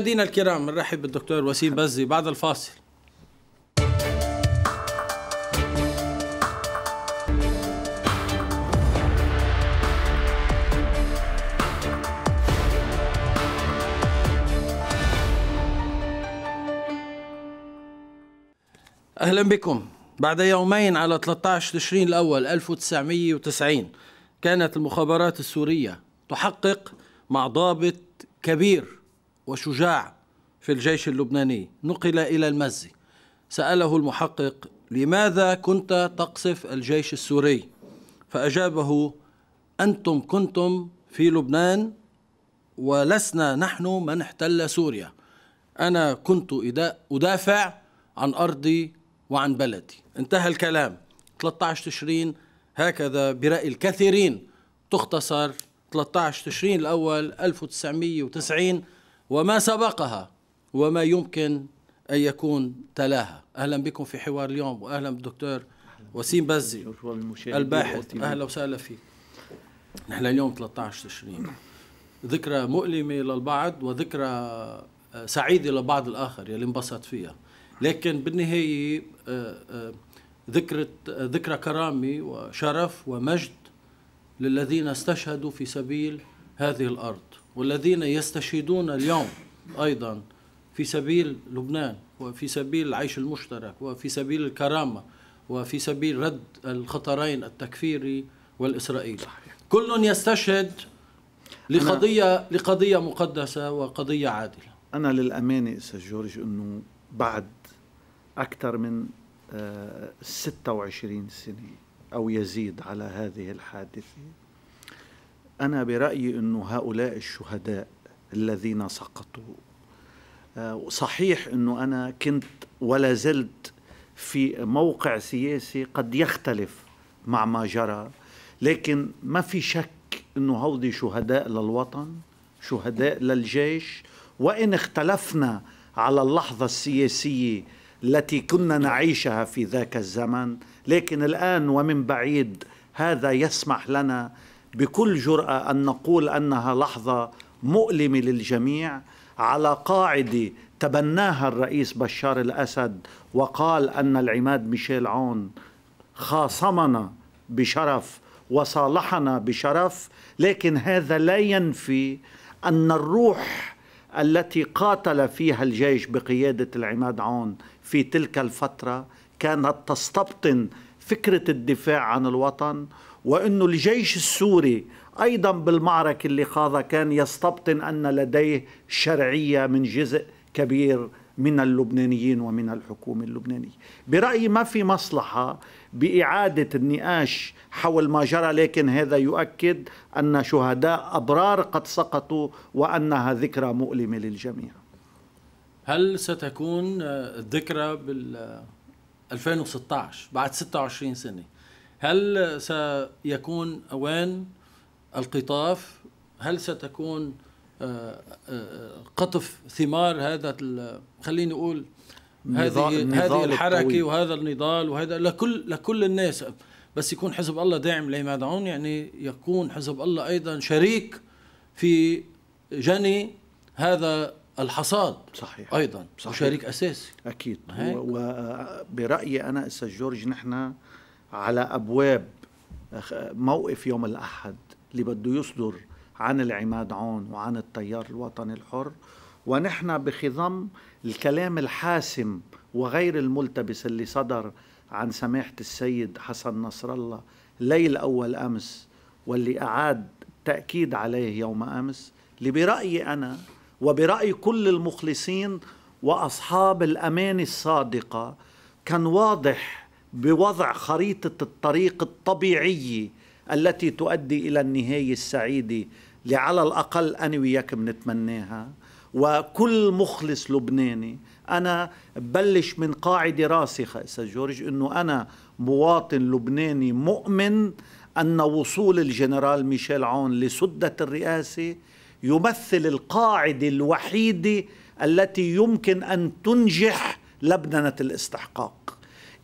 مشاهدينا الكرام نرحب بالدكتور وسيم بزي بعد الفاصل أهلا بكم بعد يومين على 13 تشرين الأول 1990 كانت المخابرات السورية تحقق مع ضابط كبير وشجاع في الجيش اللبناني نقل إلى المزي سأله المحقق لماذا كنت تقصف الجيش السوري فأجابه أنتم كنتم في لبنان ولسنا نحن من احتل سوريا أنا كنت أدافع عن أرضي وعن بلدي انتهى الكلام 13 تشرين هكذا برأي الكثيرين تختصر 13 تشرين الأول 1990 وما سبقها وما يمكن أن يكون تلاها أهلا بكم في حوار اليوم وأهلا بالدكتور وسيم بزي الباحث أهلا وسهلا فيك نحن اليوم 13 تشرين ذكرى مؤلمة للبعض وذكرى سعيدة لبعض الآخر يلي انبسط فيها لكن بالنهاية آه، آه، ذكرت ذكرى كرامة وشرف ومجد للذين استشهدوا في سبيل هذه الأرض والذين يستشهدون اليوم أيضا في سبيل لبنان وفي سبيل العيش المشترك وفي سبيل الكرامة وفي سبيل رد الخطرين التكفيري والإسرائيلي كل يستشهد لقضية لقضية مقدسة وقضية عادلة أنا للأمانة أستاذ جورج أنه بعد أكثر من 26 آه، سنة أو يزيد على هذه الحادثة أنا برأيي أنه هؤلاء الشهداء الذين سقطوا آه، صحيح أنه أنا كنت ولا زلت في موقع سياسي قد يختلف مع ما جرى لكن ما في شك أنه هودي شهداء للوطن شهداء للجيش وإن اختلفنا على اللحظة السياسية التي كنا نعيشها في ذاك الزمن لكن الآن ومن بعيد هذا يسمح لنا بكل جرأة أن نقول أنها لحظة مؤلمة للجميع على قاعدة تبناها الرئيس بشار الأسد وقال أن العماد ميشيل عون خاصمنا بشرف وصالحنا بشرف لكن هذا لا ينفي أن الروح التي قاتل فيها الجيش بقيادة العماد عون في تلك الفترة كانت تستبطن فكرة الدفاع عن الوطن وأنه الجيش السوري أيضا بالمعركة اللي خاضها كان يستبطن أن لديه شرعية من جزء كبير من اللبنانيين ومن الحكومة اللبنانية برأيي ما في مصلحة بإعادة النقاش حول ما جرى لكن هذا يؤكد أن شهداء أبرار قد سقطوا وأنها ذكرى مؤلمة للجميع هل ستكون آه، الذكرى بال 2016 آه، بعد 26 سنة هل سيكون وين القطاف هل ستكون آه، آه، قطف ثمار هذا خليني اقول هذه هذه الحركه الطويل. وهذا النضال وهذا لكل لكل الناس بس يكون حزب الله داعم لما يدعون يعني يكون حزب الله ايضا شريك في جني هذا الحصاد صحيح ايضا صحيح. وشريك اساسي اكيد وبرايي انا استاذ جورج نحن على أبواب موقف يوم الأحد اللي بده يصدر عن العماد عون وعن التيار الوطني الحر ونحن بخضم الكلام الحاسم وغير الملتبس اللي صدر عن سماحة السيد حسن نصر الله ليل أول أمس واللي أعاد تأكيد عليه يوم أمس اللي برأيي أنا وبرأي كل المخلصين وأصحاب الأمان الصادقة كان واضح بوضع خريطه الطريق الطبيعيه التي تؤدي الى النهايه السعيده اللي على الاقل انا وياك بنتمناها وكل مخلص لبناني انا ببلش من قاعده راسخه استاذ جورج انه انا مواطن لبناني مؤمن ان وصول الجنرال ميشيل عون لسده الرئاسه يمثل القاعده الوحيده التي يمكن ان تنجح لبنه الاستحقاق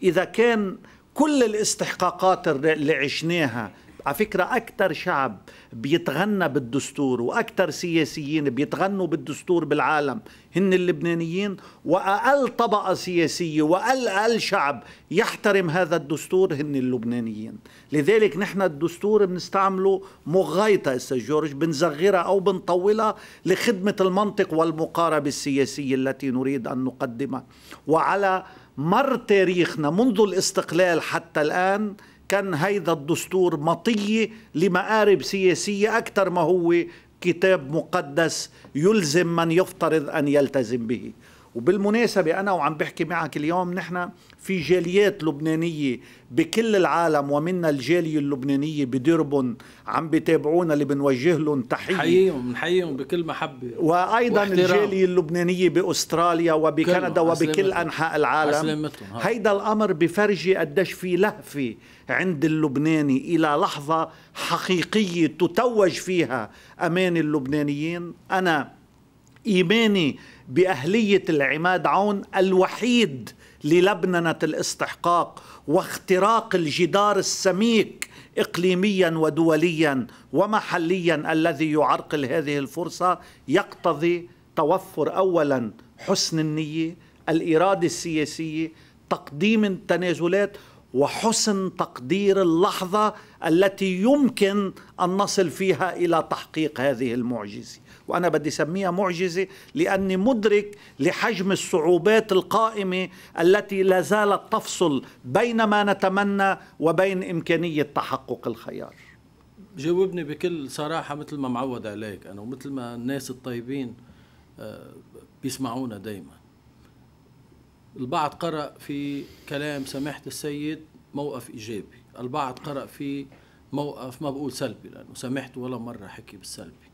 إذا كان كل الاستحقاقات اللي عشناها على فكرة أكثر شعب بيتغنى بالدستور وأكثر سياسيين بيتغنوا بالدستور بالعالم هن اللبنانيين وأقل طبقة سياسية وأقل شعب يحترم هذا الدستور هن اللبنانيين لذلك نحن الدستور بنستعمله مغايطة إسا جورج بنزغرها أو بنطولها لخدمة المنطق والمقاربة السياسية التي نريد أن نقدمها وعلى مر تاريخنا منذ الاستقلال حتى الآن كان هيدا الدستور مطية لمآرب سياسية أكثر ما هو كتاب مقدس يلزم من يفترض أن يلتزم به وبالمناسبة أنا وعم بحكي معك اليوم نحن في جاليات لبنانية بكل العالم ومنا الجالية اللبنانية بدربن عم بتابعونا اللي بنوجه لهم تحية حيهم نحييهم بكل محبة وأيضا واحترام. الجالية اللبنانية بأستراليا وبكندا وبكل أنحاء العالم هيدا الأمر بفرجي قديش في لهفة عند اللبناني إلى لحظة حقيقية تتوج فيها أمان اللبنانيين أنا إيماني باهليه العماد عون الوحيد للبننه الاستحقاق واختراق الجدار السميك اقليميا ودوليا ومحليا الذي يعرقل هذه الفرصه يقتضي توفر اولا حسن النيه الاراده السياسيه تقديم التنازلات وحسن تقدير اللحظه التي يمكن ان نصل فيها الى تحقيق هذه المعجزه وأنا بدي سميها معجزة لأني مدرك لحجم الصعوبات القائمة التي لا زالت تفصل بين ما نتمنى وبين إمكانية تحقق الخيار جاوبني بكل صراحة مثل ما معود عليك أنا ومثل ما الناس الطيبين آه، بيسمعونا دايما البعض قرأ في كلام سماحة السيد موقف إيجابي البعض قرأ في موقف ما بقول سلبي لأنه سمحت ولا مرة حكي بالسلبي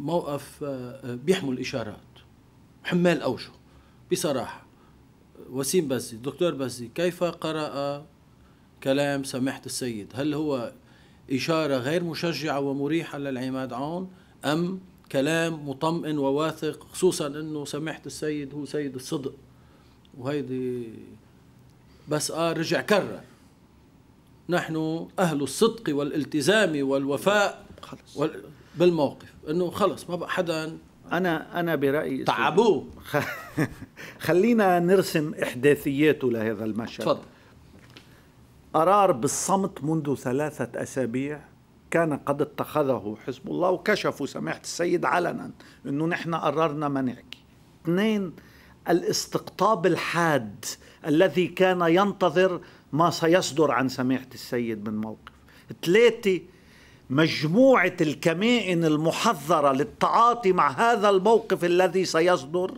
موقف آه، آه، بيحمل اشارات حمال اوجه بصراحه وسيم بزي دكتور بزي كيف قرأ كلام سماحة السيد هل هو إشارة غير مشجعة ومريحة للعماد عون أم كلام مطمئن وواثق خصوصا أنه سماحة السيد هو سيد الصدق وهيدي بس آه رجع كرر نحن أهل الصدق والالتزام والوفاء خلص. بالموقف انه خلص ما بقى حدا انا انا برايي تعبوه خلينا نرسم احداثياته لهذا المشهد تفضل قرار بالصمت منذ ثلاثه اسابيع كان قد اتخذه حزب الله وكشفوا سماحه السيد علنا انه نحن قررنا ما نحكي اثنين الاستقطاب الحاد الذي كان ينتظر ما سيصدر عن سماحه السيد من موقف ثلاثه مجموعة الكمائن المحذرة للتعاطي مع هذا الموقف الذي سيصدر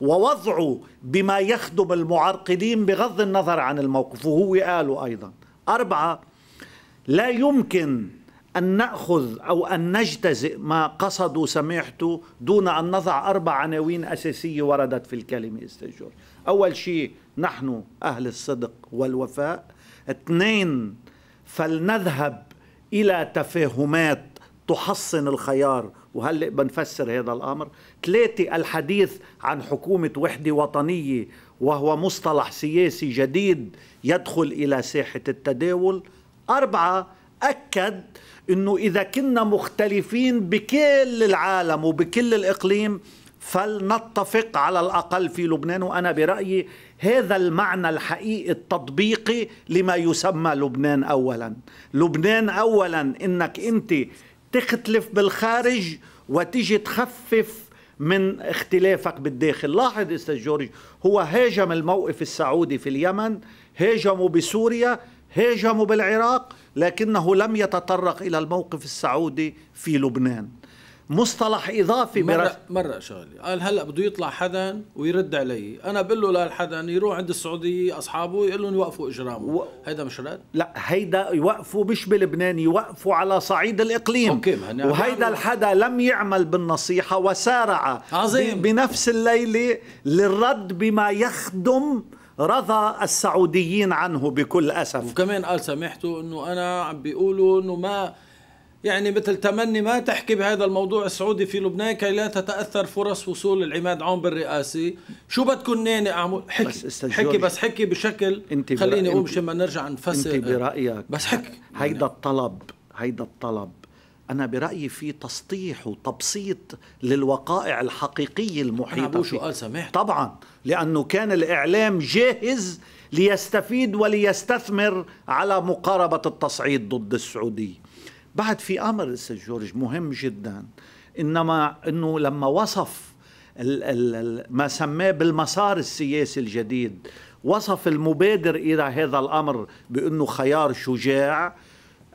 ووضعه بما يخدم المعرقلين بغض النظر عن الموقف وهو قاله أيضا أربعة لا يمكن أن نأخذ أو أن نجتزئ ما قصدوا سماحته دون أن نضع أربع عناوين أساسية وردت في الكلمة استجور أول شيء نحن أهل الصدق والوفاء اثنين فلنذهب الى تفاهمات تحصن الخيار وهل بنفسر هذا الامر ثلاثه الحديث عن حكومه وحده وطنيه وهو مصطلح سياسي جديد يدخل الى ساحه التداول اربعه اكد انه اذا كنا مختلفين بكل العالم وبكل الاقليم فلنتفق على الاقل في لبنان وانا برايي هذا المعنى الحقيقي التطبيقي لما يسمى لبنان اولا لبنان اولا انك انت تختلف بالخارج وتيجي تخفف من اختلافك بالداخل لاحظ استاذ جورج هو هاجم الموقف السعودي في اليمن هاجموا بسوريا هاجموا بالعراق لكنه لم يتطرق الى الموقف السعودي في لبنان مصطلح اضافي مرة مرة شغلي قال هلا بده يطلع حدا ويرد علي انا بقول له لهالحدا يروح عند السعوديه اصحابه يقول لهم يوقفوا اجرامه و... هيدا مش رد لا هيدا يوقفوا مش بلبنان يوقفوا على صعيد الاقليم أوكي وهيدا الحدا لم يعمل بالنصيحه وسارع عظيم بنفس الليله للرد بما يخدم رضى السعوديين عنه بكل اسف وكمان قال سامحته انه انا عم بيقولوا انه ما يعني مثل تمني ما تحكي بهذا الموضوع السعودي في لبنان كي لا تتاثر فرص وصول العماد عون بالرئاسه شو بدكم ناني اعمل حكي بس حكي بس حكي بشكل انت خليني اقوم مشان ما نرجع نفسر انت برايك بس حكي هيدا يعني. الطلب هيدا الطلب انا برايي في تسطيح وتبسيط للوقائع الحقيقيه المحيطه شو قال سمحت طبعا لانه كان الاعلام جاهز ليستفيد وليستثمر على مقاربه التصعيد ضد السعوديه بعد في امر لسه جورج مهم جدا انما انه لما وصف ما سماه بالمسار السياسي الجديد وصف المبادر الى هذا الامر بانه خيار شجاع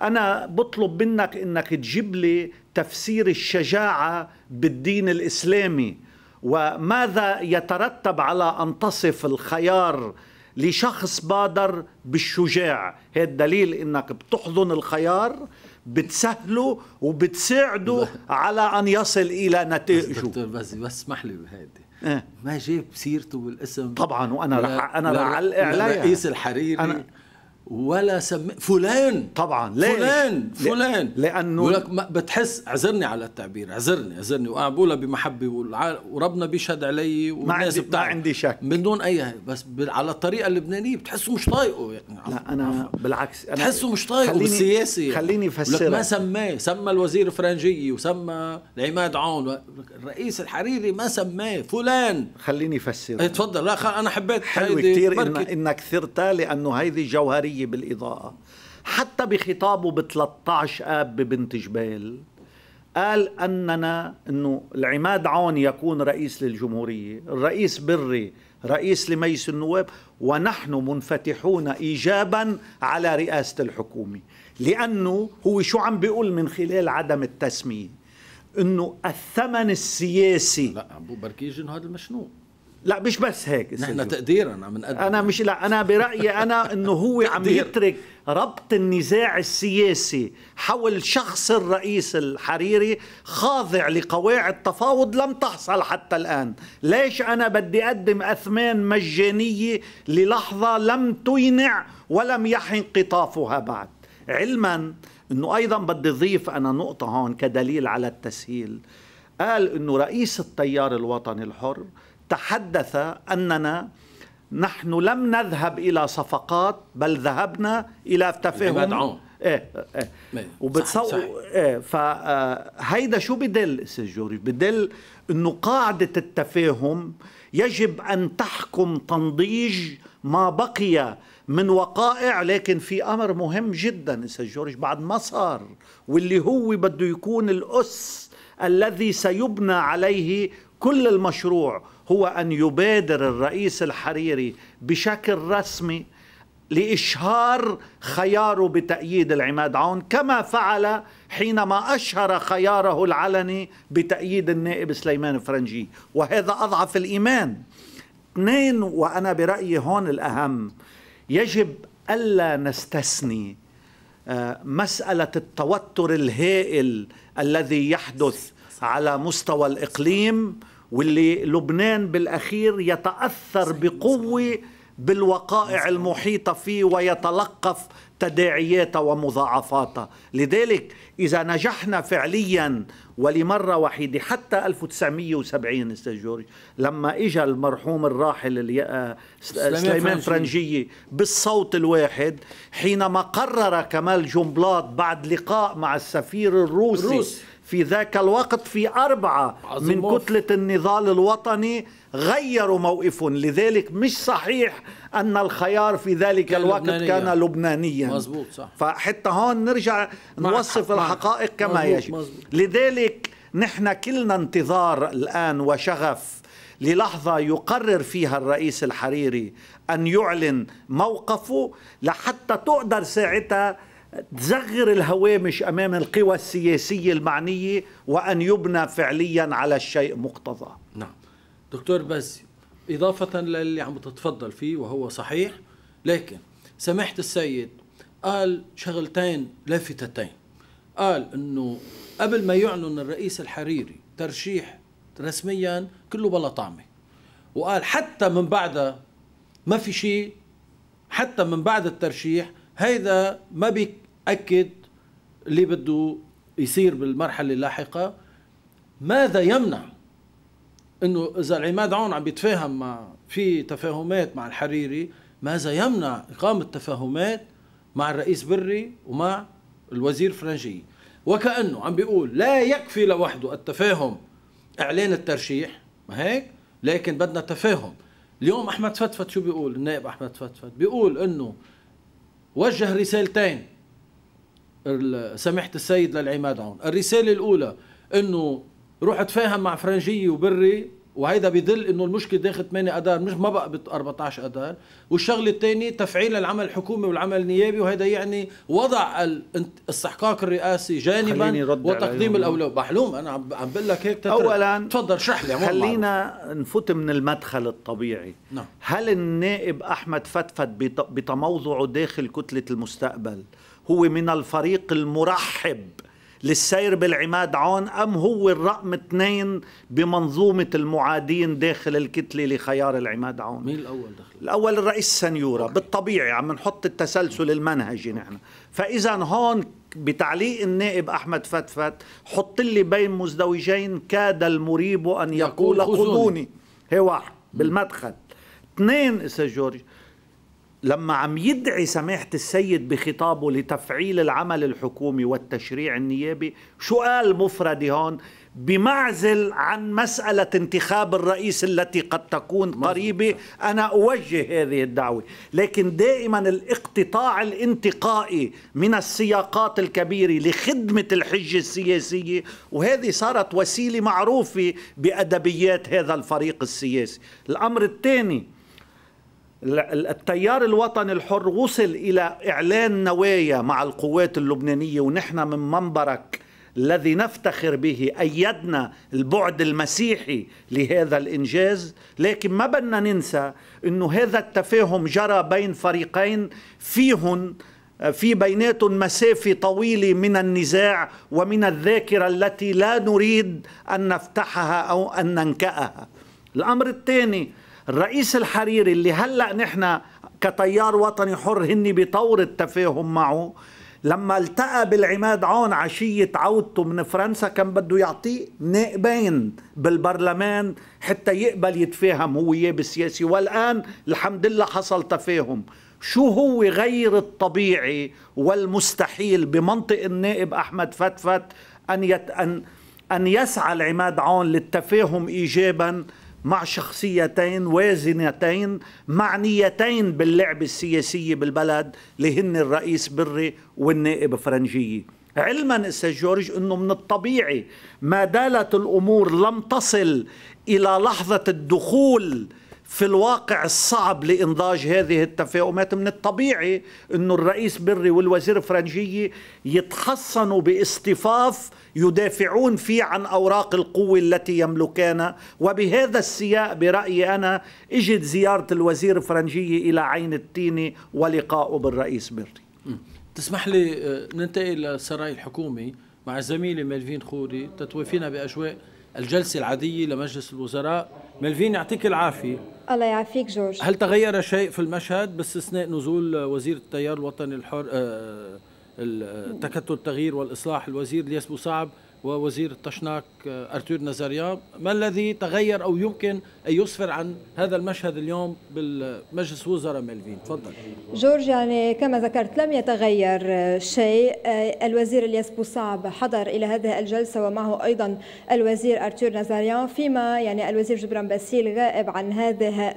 انا بطلب منك انك تجيب لي تفسير الشجاعه بالدين الاسلامي وماذا يترتب على ان تصف الخيار لشخص بادر بالشجاع هذا دليل انك بتحضن الخيار بتسهله وبتساعده على أن يصل إلى نتائجه دكتور بس اسمح لي بهيدي إيه. ما جاب سيرته بالاسم طبعا وانا رح انا رح علق عليها رئيس الحريري أنا ولا سم فلان طبعا ليه؟ فلان فلان لانه بقول ما بتحس اعذرني على التعبير اعذرني اعذرني وانا بمحبه بمحبه وربنا بيشهد علي والناس ما عندي, ما عندي شك من دون اي بس على الطريقه اللبنانيه بتحسه مش طايقه يعني لا انا عفو. بالعكس انا بتحسه مش طايقه خليني بالسياسي يعني. خليني افسر ما سماه سمى الوزير فرنجي وسمى العماد عون الرئيس الحريري ما سماه فلان خليني افسر تفضل لا انا حبيت حلو كثير إن انك ثرتها لانه هيدي جوهريه بالإضاءة حتى بخطابه ب 13 آب ببنت جبال قال أننا أنه العماد عون يكون رئيس للجمهورية الرئيس بري رئيس لمجلس النواب ونحن منفتحون إيجابا على رئاسة الحكومة لأنه هو شو عم بيقول من خلال عدم التسمية أنه الثمن السياسي لا أبو بركيجن هذا المشنوق لا مش بس هيك نحن تقديرا عم أدنى. انا مش لا انا برايي انا انه هو عم يترك ربط النزاع السياسي حول شخص الرئيس الحريري خاضع لقواعد تفاوض لم تحصل حتى الان ليش انا بدي اقدم اثمان مجانيه للحظه لم تينع ولم يحن قطافها بعد علما انه ايضا بدي اضيف انا نقطه هون كدليل على التسهيل قال انه رئيس التيار الوطني الحر تحدث أننا نحن لم نذهب إلى صفقات بل ذهبنا إلى تفاهم ايه ايه وبتصور ايه, إيه، فهيدا آه، شو بدل استاذ جورج بدل انه قاعده التفاهم يجب ان تحكم تنضيج ما بقي من وقائع لكن في امر مهم جدا استاذ جورج بعد ما صار واللي هو بده يكون الاس الذي سيبنى عليه كل المشروع هو أن يبادر الرئيس الحريري بشكل رسمي لإشهار خياره بتأييد العماد عون كما فعل حينما أشهر خياره العلني بتأييد النائب سليمان فرنجي وهذا أضعف الإيمان اثنين وأنا برأيي هون الأهم يجب ألا نستثني آه، مسألة التوتر الهائل الذي يحدث على مستوى الإقليم واللي لبنان بالاخير يتاثر بقوه بالوقائع المحيطه فيه ويتلقف تداعياتها ومضاعفاتها لذلك اذا نجحنا فعليا ولمره وحيده حتى 1970 استاذ جورج لما اجى المرحوم الراحل سليمان فرنجيه بالصوت الواحد حينما قرر كمال جنبلاط بعد لقاء مع السفير الروسي, الروسي. في ذاك الوقت في أربعة من كتلة النضال الوطني غيروا موقفهم لذلك مش صحيح أن الخيار في ذلك الوقت لبنانية. كان لبنانيا مزبوط صح. فحتى هون نرجع نوصف الحقائق كما مزبوط يجب مزبوط. لذلك نحن كلنا انتظار الآن وشغف للحظة يقرر فيها الرئيس الحريري أن يعلن موقفه لحتى تقدر ساعتها تزغر الهوامش امام القوى السياسيه المعنيه وان يبنى فعليا على الشيء مقتضاه. نعم. دكتور بس اضافه للي عم تتفضل فيه وهو صحيح لكن سمحت السيد قال شغلتين لافتتين. قال انه قبل ما يعلن الرئيس الحريري ترشيح رسميا كله بلا طعمه. وقال حتى من بعدها ما في شيء حتى من بعد الترشيح هيدا ما بيك أكد اللي بده يصير بالمرحلة اللاحقة ماذا يمنع انه اذا العماد عون عم بيتفاهم مع في تفاهمات مع الحريري ماذا يمنع اقامه تفاهمات مع الرئيس بري ومع الوزير فرنجي وكانه عم بيقول لا يكفي لوحده التفاهم اعلان الترشيح ما هيك لكن بدنا تفاهم اليوم احمد فتفت شو بيقول النائب احمد فتفت بيقول انه وجه رسالتين سمحت السيد للعماد هون الرساله الاولى انه روح اتفاهم مع فرنجيه وبري وهيدا بيدل انه المشكله داخل 8 اذار مش ما بقى ب 14 اذار والشغله الثانيه تفعيل العمل الحكومي والعمل النيابي وهذا يعني وضع الاستحقاق الرئاسي جانبا وتقديم الاولويه محلوم انا عم بقول لك هيك تتر... اولا تفضل اشرح لي خلينا نفوت من المدخل الطبيعي نعم. هل النائب احمد فتفت بتموضعه داخل كتله المستقبل هو من الفريق المرحب للسير بالعماد عون أم هو الرقم اثنين بمنظومة المعادين داخل الكتلة لخيار العماد عون مين الأول دخل؟ الأول الرئيس سنيورة أوكي. بالطبيعي عم نحط التسلسل المنهجي نحن فإذا هون بتعليق النائب أحمد فتفت حط لي بين مزدوجين كاد المريب أن يقول خذوني هي واحد بالمدخل اثنين إسا جورج لما عم يدعي سماحة السيد بخطابه لتفعيل العمل الحكومي والتشريع النيابي شو قال مفردي هون بمعزل عن مسألة انتخاب الرئيس التي قد تكون قريبة أنا أوجه هذه الدعوة لكن دائما الاقتطاع الانتقائي من السياقات الكبيرة لخدمة الحجة السياسية وهذه صارت وسيلة معروفة بأدبيات هذا الفريق السياسي الأمر الثاني التيار الوطني الحر وصل إلى إعلان نوايا مع القوات اللبنانية ونحن من منبرك الذي نفتخر به أيدنا البعد المسيحي لهذا الإنجاز لكن ما بدنا ننسى أنه هذا التفاهم جرى بين فريقين فيهن في بيناتهم مسافة طويلة من النزاع ومن الذاكرة التي لا نريد أن نفتحها أو أن ننكأها الأمر الثاني الرئيس الحريري اللي هلا نحن كتيار وطني حر هن بطور التفاهم معه لما التقى بالعماد عون عشية عودته من فرنسا كان بده يعطيه نائبين بالبرلمان حتى يقبل يتفاهم هو وياه بالسياسي والآن الحمد لله حصل تفاهم شو هو غير الطبيعي والمستحيل بمنطق النائب أحمد فتفت أن, يت... أن... أن يسعى العماد عون للتفاهم إيجاباً مع شخصيتين وازنتين معنيتين باللعب السياسية بالبلد اللي هن الرئيس بري والنائب فرنجية علما استاذ جورج انه من الطبيعي ما دالت الامور لم تصل الى لحظة الدخول في الواقع الصعب لإنضاج هذه التفاهمات من الطبيعي أن الرئيس بري والوزير فرنجية يتحصنوا باصطفاف يدافعون فيه عن أوراق القوة التي يملكانها وبهذا السياق برأيي أنا إجت زيارة الوزير فرنجية إلى عين التين ولقائه بالرئيس بري تسمح لي آه، ننتقل سراي الحكومي مع زميلي ملفين خوري تتوفينا بأجواء الجلسة العادية لمجلس الوزراء ملفين يعطيك العافية الله يعافيك جورج هل تغير شيء في المشهد باستثناء نزول وزير التيار الوطني الحر آه، آه، التكتل آه، التغيير والإصلاح الوزير لياس صعب ووزير التشناك آه، ارتور نزاريان ما الذي تغير او يمكن ان يسفر عن هذا المشهد اليوم بالمجلس وزراء مالفين تفضل جورج يعني كما ذكرت لم يتغير آه، شيء آه، الوزير الياس بوصعب حضر الى هذه الجلسه ومعه ايضا الوزير ارتور نزاريان فيما يعني الوزير جبران باسيل غائب عن هذه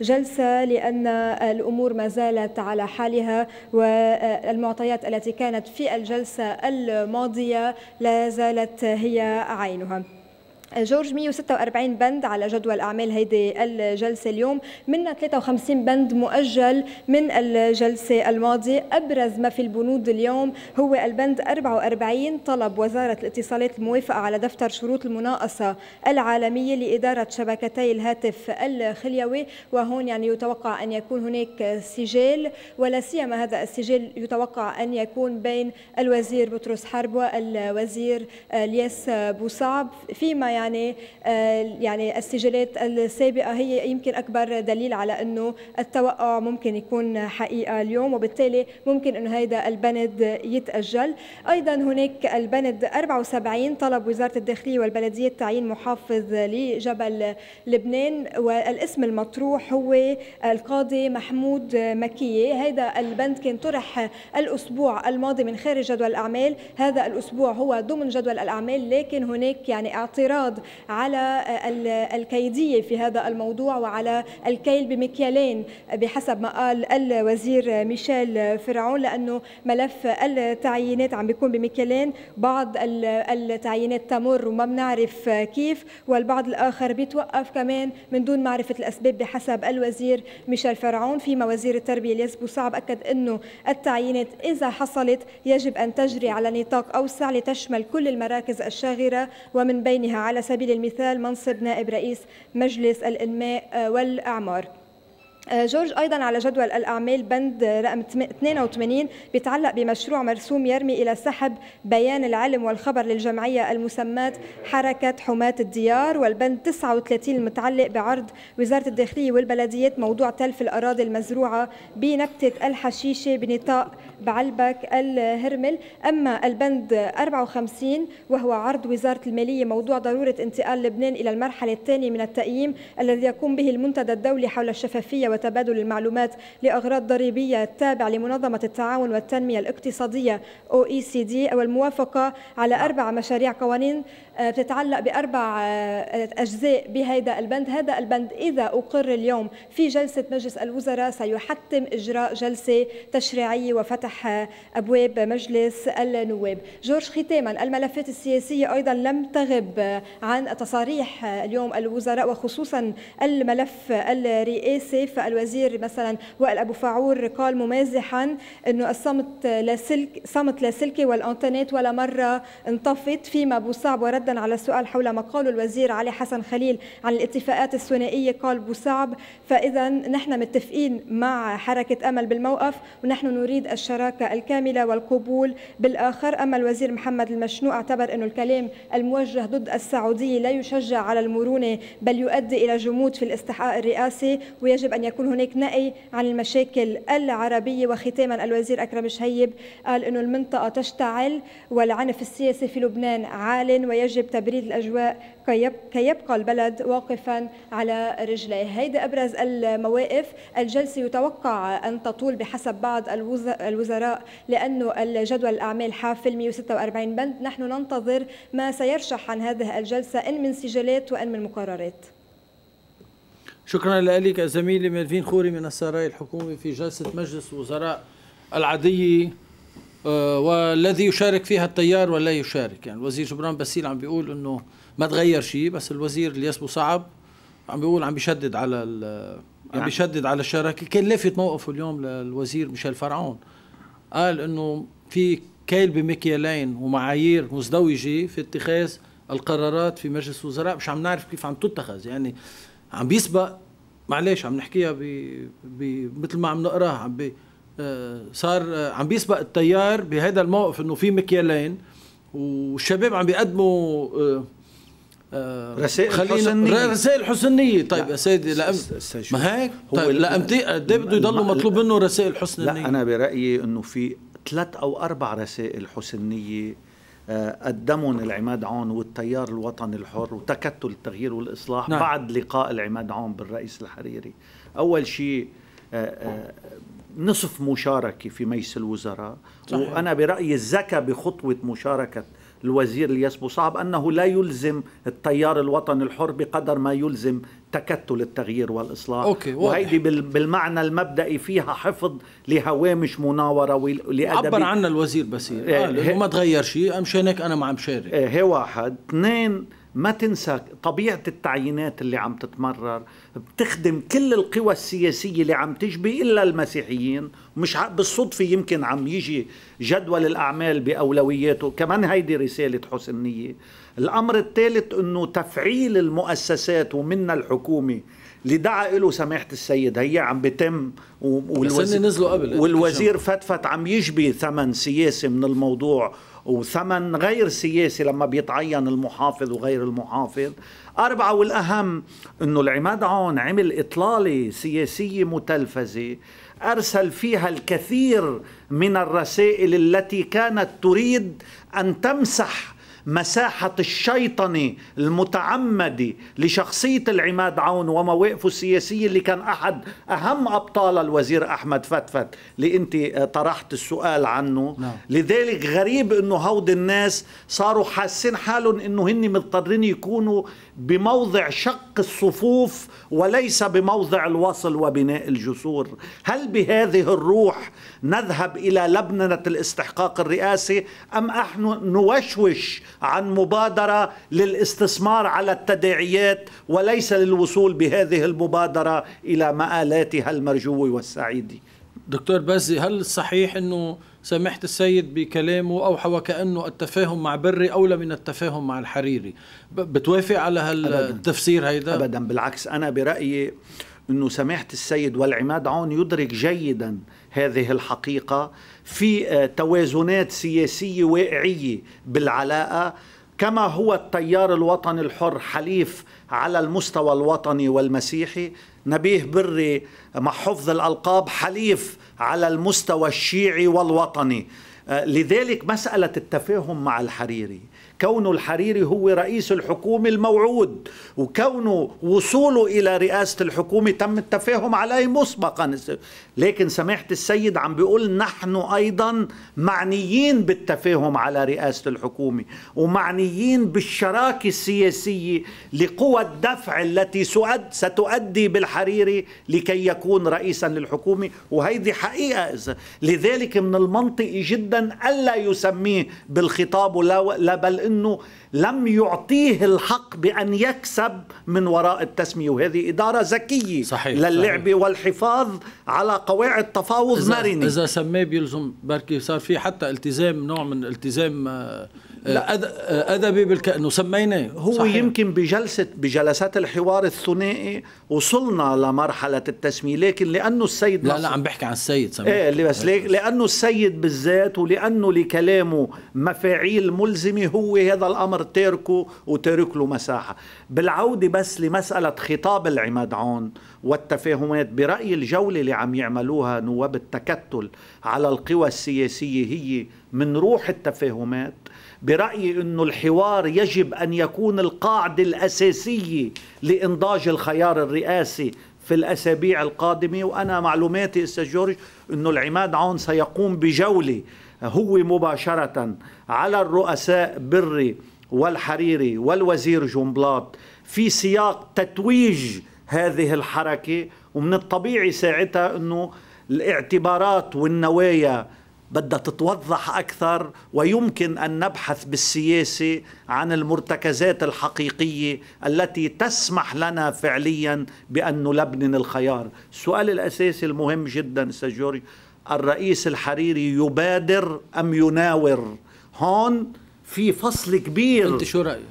الجلسه لان الامور ما زالت على حالها والمعطيات التي كانت في الجلسه الماضيه لا زالت زالت هي عينها جورج 146 بند على جدول أعمال هيدي الجلسة اليوم منها 53 بند مؤجل من الجلسة الماضية أبرز ما في البنود اليوم هو البند 44 طلب وزارة الاتصالات الموافقة على دفتر شروط المناقصة العالمية لإدارة شبكتي الهاتف الخليوي وهون يعني يتوقع أن يكون هناك سجال ولا سيما هذا السجال يتوقع أن يكون بين الوزير بطرس حرب والوزير الياس بوصعب فيما يعني يعني آه، يعني السجلات السابقه هي يمكن اكبر دليل على انه التوقع ممكن يكون حقيقه اليوم وبالتالي ممكن انه هذا البند يتاجل ايضا هناك البند 74 طلب وزاره الداخليه والبلديه تعيين محافظ لجبل لبنان والاسم المطروح هو القاضي محمود مكيه هذا البند كان طرح الاسبوع الماضي من خارج جدول الاعمال هذا الاسبوع هو ضمن جدول الاعمال لكن هناك يعني اعتراض البعض على الكيدية في هذا الموضوع وعلى الكيل بمكيالين بحسب ما قال الوزير ميشيل فرعون لأنه ملف التعيينات عم بيكون بمكيالين بعض التعيينات تمر وما بنعرف كيف والبعض الآخر بيتوقف كمان من دون معرفة الأسباب بحسب الوزير ميشيل فرعون فيما وزير التربية الياس صعب أكد أنه التعيينات إذا حصلت يجب أن تجري على نطاق أوسع لتشمل كل المراكز الشاغرة ومن بينها على سبيل المثال منصب نائب رئيس مجلس الإنماء والأعمار آه، جورج ايضا على جدول الاعمال بند رقم 82 بيتعلق بمشروع مرسوم يرمي الى سحب بيان العلم والخبر للجمعيه المسماه حركه حماه الديار والبند 39 المتعلق بعرض وزاره الداخليه والبلديات موضوع تلف الاراضي المزروعه بنبته الحشيشه بنطاق بعلبك الهرمل اما البند 54 وهو عرض وزاره الماليه موضوع ضروره انتقال لبنان الى المرحله الثانيه من التقييم الذي يقوم به المنتدى الدولي حول الشفافيه وتبادل المعلومات لأغراض ضريبية التابع لمنظمة التعاون والتنمية الاقتصادية OECD والموافقة على أربع مشاريع قوانين آه، بتتعلق بأربع آه، آه، أجزاء بهذا البند هذا البند إذا أقر اليوم في جلسة مجلس الوزراء سيحتم إجراء جلسة تشريعية وفتح أبواب مجلس النواب جورج ختاما الملفات السياسية أيضا لم تغب عن تصاريح اليوم الوزراء وخصوصا الملف الرئاسي فالوزير مثلا وائل أبو فاعور قال ممازحا أنه الصمت لا سلك صمت لا سلكي والأنترنت ولا مرة انطفت فيما بوصعب صعب ورد ردا على السؤال حول ما قاله الوزير علي حسن خليل عن الاتفاقات الثنائيه قال صعب فاذا نحن متفقين مع حركه امل بالموقف ونحن نريد الشراكه الكامله والقبول بالاخر اما الوزير محمد المشنوع اعتبر انه الكلام الموجه ضد السعوديه لا يشجع على المرونه بل يؤدي الى جمود في الاستحقاق الرئاسي ويجب ان يكون هناك نقي عن المشاكل العربيه وختاما الوزير اكرم شهيب قال انه المنطقه تشتعل والعنف السياسي في لبنان عال ويجب يجب تبريد الأجواء كي يبقى البلد واقفا على رجليه هيدا أبرز المواقف الجلسة يتوقع أن تطول بحسب بعض الوزراء لأنه الجدول الأعمال حافل 146 بند نحن ننتظر ما سيرشح عن هذه الجلسة إن من سجلات وإن من مقررات شكرا لك زميلي ملفين خوري من السراي الحكومي في جلسة مجلس وزراء العادية آه، والذي يشارك فيها التيار ولا يشارك يعني الوزير جبران باسيل عم بيقول انه ما تغير شيء بس الوزير اللي اسمه صعب عم بيقول عم بيشدد على عم نعم. بيشدد على الشراكه كان لافت موقفه اليوم للوزير ميشيل فرعون قال انه في كيل بمكيالين ومعايير مزدوجه في اتخاذ القرارات في مجلس الوزراء مش عم نعرف كيف عم تتخذ يعني عم بيسبق معلش عم نحكيها ب... ب... مثل ما عم نقراها عم بي صار آه، عم بيسبق التيار بهذا الموقف انه في مكيالين والشباب عم بيقدموا آه، آه، رسائل حسنيه رسائل حسنيه طيب يا سيدي لأم... ما هيك هو طيب لامتى قد إيه بده يضلوا مطلوب منه رسائل حسنيه لا انا برايي انه في ثلاث او اربع رسائل حسنيه قدمهم العماد عون والتيار الوطني الحر وتكتل التغيير والاصلاح نعم. بعد لقاء العماد عون بالرئيس الحريري اول شيء نصف مشاركة في مجلس الوزراء صحيح. وأنا برأيي الزكى بخطوة مشاركة الوزير الياس صعب أنه لا يلزم التيار الوطني الحر بقدر ما يلزم تكتل التغيير والإصلاح أوكي وهيدي بالمعنى المبدئي فيها حفظ لهوامش مناورة ولأدب عبر عنا الوزير بسير إيه، آه لأنه ما تغير شيء أمشانك هيك أنا ما عم شارك إيه، هي واحد اثنين ما تنسى طبيعة التعيينات اللي عم تتمرر بتخدم كل القوى السياسية اللي عم تجبي إلا المسيحيين مش بالصدفة يمكن عم يجي جدول الأعمال بأولوياته كمان هيدي رسالة حسن نية الأمر الثالث أنه تفعيل المؤسسات ومنا الحكومة اللي دعا له سماحة السيد هي عم بتم والوزير, نزلوا قبل والوزير فتفت عم يجبي ثمن سياسي من الموضوع وثمن غير سياسي لما بيتعين المحافظ وغير المحافظ أربعة والأهم أنه العماد عون عمل إطلالة سياسية متلفزة أرسل فيها الكثير من الرسائل التي كانت تريد أن تمسح مساحة الشيطنة المتعمدة لشخصية العماد عون ومواقفه السياسية اللي كان أحد أهم أبطال الوزير أحمد فتفت اللي أنت طرحت السؤال عنه نعم. لذلك غريب أنه هود الناس صاروا حاسين حالهم أنه هن مضطرين يكونوا بموضع شق الصفوف وليس بموضع الوصل وبناء الجسور هل بهذه الروح نذهب إلى لبنة الاستحقاق الرئاسي أم أحن نوشوش عن مبادرة للاستثمار على التداعيات وليس للوصول بهذه المبادرة إلى مآلاتها المرجوة والسعيدة دكتور بازي هل صحيح أنه سمحت السيد بكلامه أوحى وكأنه التفاهم مع بري أولى من التفاهم مع الحريري بتوافق على هالتفسير هيدا؟ أبدا بالعكس أنا برأيي أنه سماحة السيد والعماد عون يدرك جيداً هذه الحقيقه في آه، توازنات سياسيه واقعيه بالعلاقه كما هو التيار الوطني الحر حليف على المستوى الوطني والمسيحي نبيه بري مع حفظ الألقاب حليف على المستوى الشيعي والوطني آه، لذلك مسألة التفاهم مع الحريري كونه الحريري هو رئيس الحكومة الموعود وكونه وصوله إلى رئاسة الحكومة تم التفاهم عليه مسبقا لكن سماحة السيد عم بيقول نحن أيضا معنيين بالتفاهم على رئاسة الحكومة ومعنيين بالشراكة السياسية لقوى الدفع التي ستؤدي بالحريري لكي يكون رئيسا للحكومة وهيدي حقيقة إذا لذلك من المنطقي جدا ألا يسميه بالخطاب لا بل أنه لم يعطيه الحق بأن يكسب من وراء التسمية وهذه إدارة ذكية صحيح للعبة صحيح. والحفاظ على قواعد تفاوض مرنه اذا سميه بيلزم بركي صار في حتى التزام نوع من التزام آه، لا ادبي بالكأنه سميناه هو صحيح. يمكن بجلسه بجلسات الحوار الثنائي وصلنا لمرحله التسميه لكن لانه السيد لا لا عم بحكي عن السيد سميناه ايه بس لانه السيد بالذات ولانه لكلامه مفاعيل ملزمه هو هذا الامر تاركه وترك له مساحه بالعوده بس لمساله خطاب العماد عون والتفاهمات برايي الجوله اللي عم يعملوها نواب التكتل على القوى السياسيه هي من روح التفاهمات برأيي أن الحوار يجب أن يكون القاعدة الأساسية لإنضاج الخيار الرئاسي في الأسابيع القادمة وأنا معلوماتي أستاذ جورج أنه العماد عون سيقوم بجولة هو مباشرة على الرؤساء بري والحريري والوزير جنبلاط في سياق تتويج هذه الحركة ومن الطبيعي ساعتها أنه الاعتبارات والنوايا بدها تتوضح أكثر ويمكن أن نبحث بالسياسة عن المرتكزات الحقيقية التي تسمح لنا فعليا بأن نلبنن الخيار السؤال الأساسي المهم جدا سجوري الرئيس الحريري يبادر أم يناور هون في فصل كبير أنت شو رأيك؟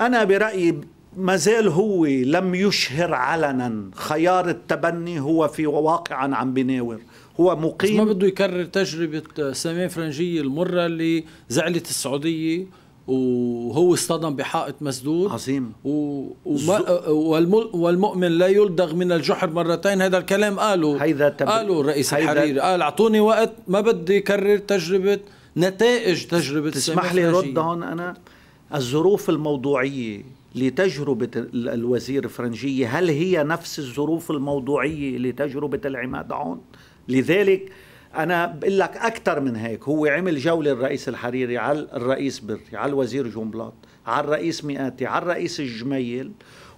أنا برأيي ما زال هو لم يشهر علنا خيار التبني هو في واقعا عم بناور هو مقيم ما بده يكرر تجربة سامي فرنجية المرة اللي زعلت السعودية وهو اصطدم بحائط مسدود عظيم و... وما... والم... والمؤمن لا يلدغ من الجحر مرتين هذا الكلام قاله هيدا تب... قاله الرئيس هيدا... الحريري قال اعطوني وقت ما بدي كرر تجربه نتائج تجربه تسمح لي رد هون انا الظروف الموضوعيه لتجربة الوزير فرنجية هل هي نفس الظروف الموضوعية لتجربة العماد عون؟ لذلك انا بقول لك اكثر من هيك هو عمل جوله الرئيس الحريري على الرئيس بري على الوزير جنبلاط على الرئيس مئاتي على الرئيس الجميل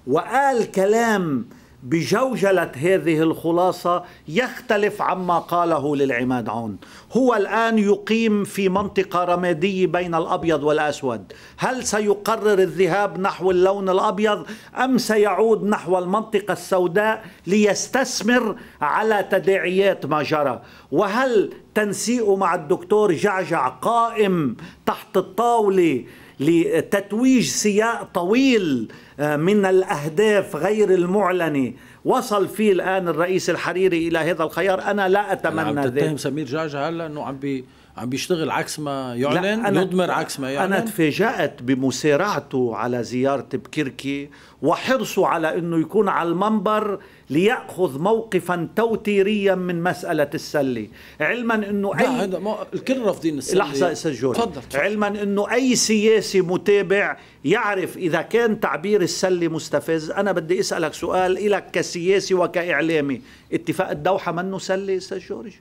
وقال كلام بجوجلة هذه الخلاصة يختلف عما قاله للعماد عون هو الآن يقيم في منطقة رمادية بين الأبيض والأسود هل سيقرر الذهاب نحو اللون الأبيض أم سيعود نحو المنطقة السوداء ليستثمر على تداعيات ما جرى وهل تنسيقه مع الدكتور جعجع قائم تحت الطاوله لتتويج سياق طويل آه، من الأهداف غير المعلنة وصل فيه الآن الرئيس الحريري إلى هذا الخيار أنا لا أتمنى ذلك عم تتهم سمير جعجع هلا أنه عم بي عم بيشتغل عكس ما يعلن يضمر عكس ما يعلن أنا تفاجأت بمسارعته على زيارة بكركي وحرصه على أنه يكون على المنبر ليأخذ موقفا توتيريا من مسألة السلة علما أنه أي هذا الكل رافضين السلة لحظة سجون تفضل. علما أنه أي سياسي متابع يعرف إذا كان تعبير السلة مستفز أنا بدي أسألك سؤال إلك كسياسي وكإعلامي اتفاق الدوحة منه سلة أستاذ جورج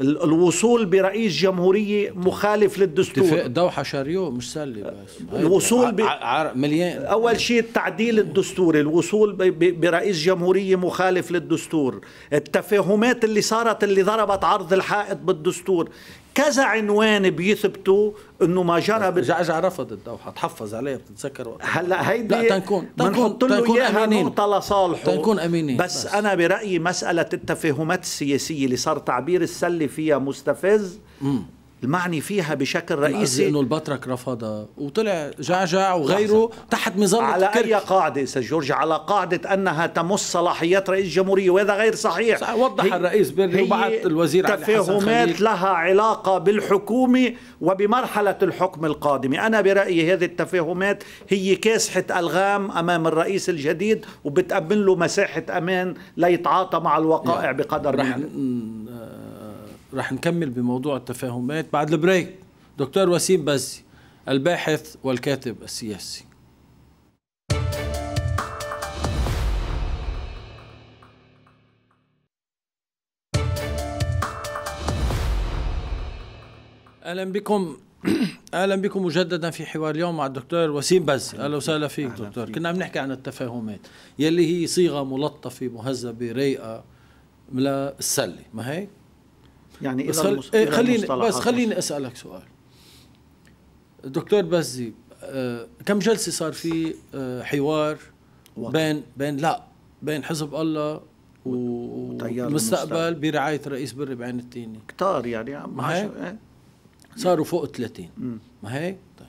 الوصول برئيس جمهوريه مخالف للدستور اتفاق دوحه شاريو مش سالي بس الوصول ب... مليان اول شيء التعديل الدستوري الوصول ب... ب... برئيس جمهوريه مخالف للدستور التفاهمات اللي صارت اللي ضربت عرض الحائط بالدستور كذا عنوان بيثبتوا انه ما جرى بت... جعجع رفض الدوحه تحفظ عليها بتتذكر هلا هيدي لا تنكون تنكون تنكون اياها نقطه لصالحه تنكون امينين بس, بس انا برايي مساله التفاهمات السياسيه اللي صار تعبير السله فيها مستفز المعني فيها بشكل رئيسي انه البطرك رفضها وطلع جعجع وغيره تحت مظله على كرك. اي قاعده استاذ جورج على قاعده انها تمس صلاحيات رئيس الجمهوريه وهذا غير صحيح وضح هي الرئيس بيرلي وبعث الوزير تفاهمات لها علاقه بالحكومه وبمرحله الحكم القادمه انا برايي هذه التفاهمات هي كاسحه الغام امام الرئيس الجديد وبتامن له مساحه امان ليتعاطى مع الوقائع بقدر رح رح نكمل بموضوع التفاهمات بعد البريك دكتور وسيم بزي الباحث والكاتب السياسي اهلا بكم اهلا بكم مجددا في حوار اليوم مع الدكتور وسيم بز اهلا وسهلا فيك دكتور فيك. كنا عم نحكي عن التفاهمات يلي هي صيغه ملطفه مهذبه رايقه للسله ما هيك يعني بس خل... المص... إيه خليني بس خليني اسالك سؤال دكتور بزي آه كم جلسه صار في آه حوار وقت. بين بين لا بين حزب الله والمستقبل برعايه رئيس بري بعين التيني كتار يعني ما هيك إيه. صاروا فوق 30 ما هيك طيب.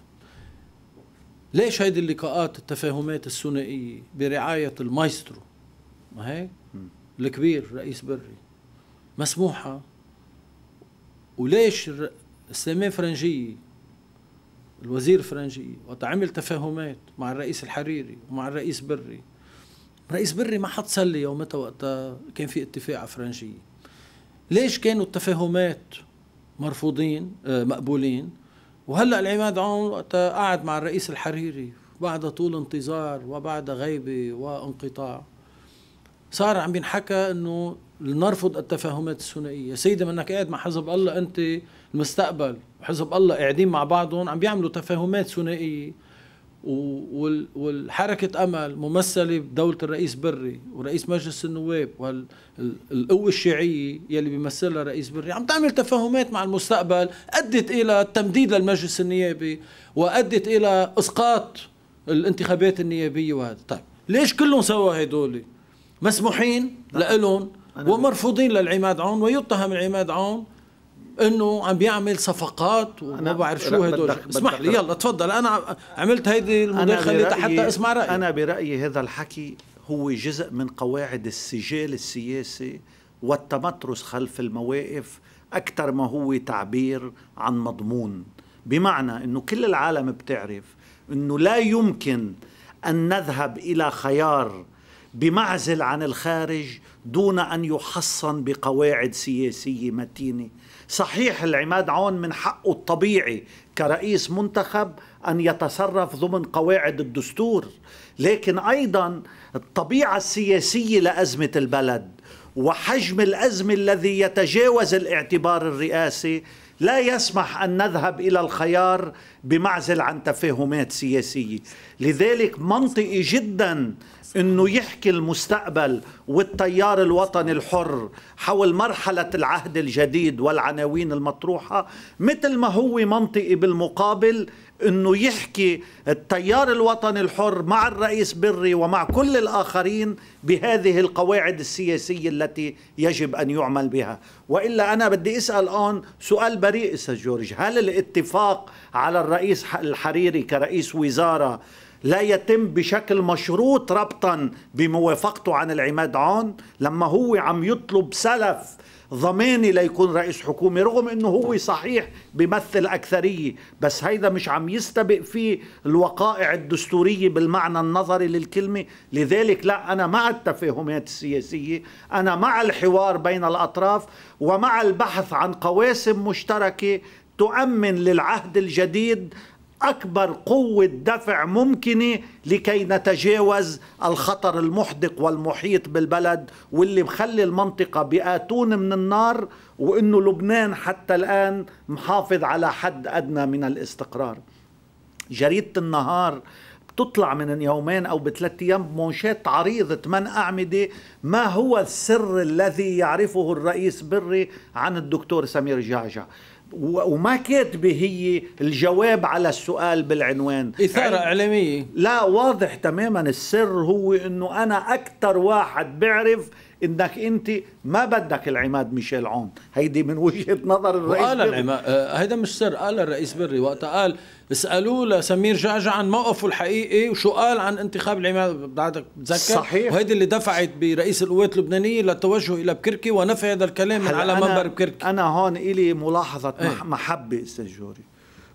ليش هيدي اللقاءات التفاهمات الثنائيه برعايه المايسترو ما هيك الكبير رئيس بري مسموحه وليش سامي فرنجي الوزير فرنجي وقت عمل تفاهمات مع الرئيس الحريري ومع الرئيس بري رئيس بري ما حد سلي يومتها وقتها كان في اتفاق على فرنجية ليش كانوا التفاهمات مرفوضين آه، مقبولين وهلا العماد عون وقتها قعد مع الرئيس الحريري بعد طول انتظار وبعد غيبة وانقطاع صار عم بينحكى انه نرفض التفاهمات الثنائيه سيدي منك قاعد مع حزب الله انت المستقبل وحزب الله قاعدين مع بعضهم عم بيعملوا تفاهمات ثنائيه والحركة أمل ممثلة بدولة الرئيس بري ورئيس مجلس النواب والقوة الشيعية يلي بيمثلها رئيس بري عم تعمل تفاهمات مع المستقبل أدت إلى التمديد للمجلس النيابي وأدت إلى إسقاط الانتخابات النيابية وهذا طيب ليش كلهم سوا هدول مسموحين لهم ومرفوضين للعماد عون ويتهم العماد عون انه عم بيعمل صفقات وما بعرف شو هدول اسمح لي يلا تفضل انا عملت هيدي المداخله حتى اسمع رايي انا برايي هذا الحكي هو جزء من قواعد السجال السياسي والتمترس خلف المواقف اكثر ما هو تعبير عن مضمون بمعنى انه كل العالم بتعرف انه لا يمكن ان نذهب الى خيار بمعزل عن الخارج دون أن يحصن بقواعد سياسية متينة صحيح العماد عون من حقه الطبيعي كرئيس منتخب أن يتصرف ضمن قواعد الدستور لكن أيضا الطبيعة السياسية لأزمة البلد وحجم الأزمة الذي يتجاوز الاعتبار الرئاسي لا يسمح أن نذهب إلى الخيار بمعزل عن تفاهمات سياسية لذلك منطقي جدا أنه يحكي المستقبل والتيار الوطني الحر حول مرحلة العهد الجديد والعناوين المطروحة مثل ما هو منطقي بالمقابل انه يحكي التيار الوطني الحر مع الرئيس بري ومع كل الاخرين بهذه القواعد السياسيه التي يجب ان يعمل بها، والا انا بدي اسال الان سؤال بريء استاذ جورج، هل الاتفاق على الرئيس الحريري كرئيس وزاره لا يتم بشكل مشروط ربطا بموافقته عن العماد عون لما هو عم يطلب سلف ضماني ليكون رئيس حكومة رغم انه هو صحيح بمثل أكثرية بس هيدا مش عم يستبق فيه الوقائع الدستورية بالمعنى النظري للكلمة لذلك لا أنا مع التفاهمات السياسية أنا مع الحوار بين الأطراف ومع البحث عن قواسم مشتركة تؤمن للعهد الجديد أكبر قوة دفع ممكنة لكي نتجاوز الخطر المحدق والمحيط بالبلد واللي مخلي المنطقة بآتون من النار وإنه لبنان حتى الآن محافظ على حد أدنى من الاستقرار جريدة النهار بتطلع من يومين أو بثلاث أيام بمونشات عريضة ثمان أعمدة ما هو السر الذي يعرفه الرئيس بري عن الدكتور سمير جعجع وما كاتبه هي الجواب على السؤال بالعنوان إثارة يعني إعلامية لا واضح تماما السر هو أنه أنا أكثر واحد بعرف انك انت ما بدك العماد ميشيل عون هيدي من وجهه نظر الرئيس قال العماد آه، هيدا مش سر قال الرئيس بري وقتها قال بيسالوه لسمير جعجع عن موقفه الحقيقي وشو قال عن انتخاب العماد بعدك بتذكر صحيح وهيدي اللي دفعت برئيس القوات اللبنانيه للتوجه الى بكركي ونفى هذا الكلام على منبر بكركي انا هون الي ملاحظه ايه؟ محبه استاذ جوري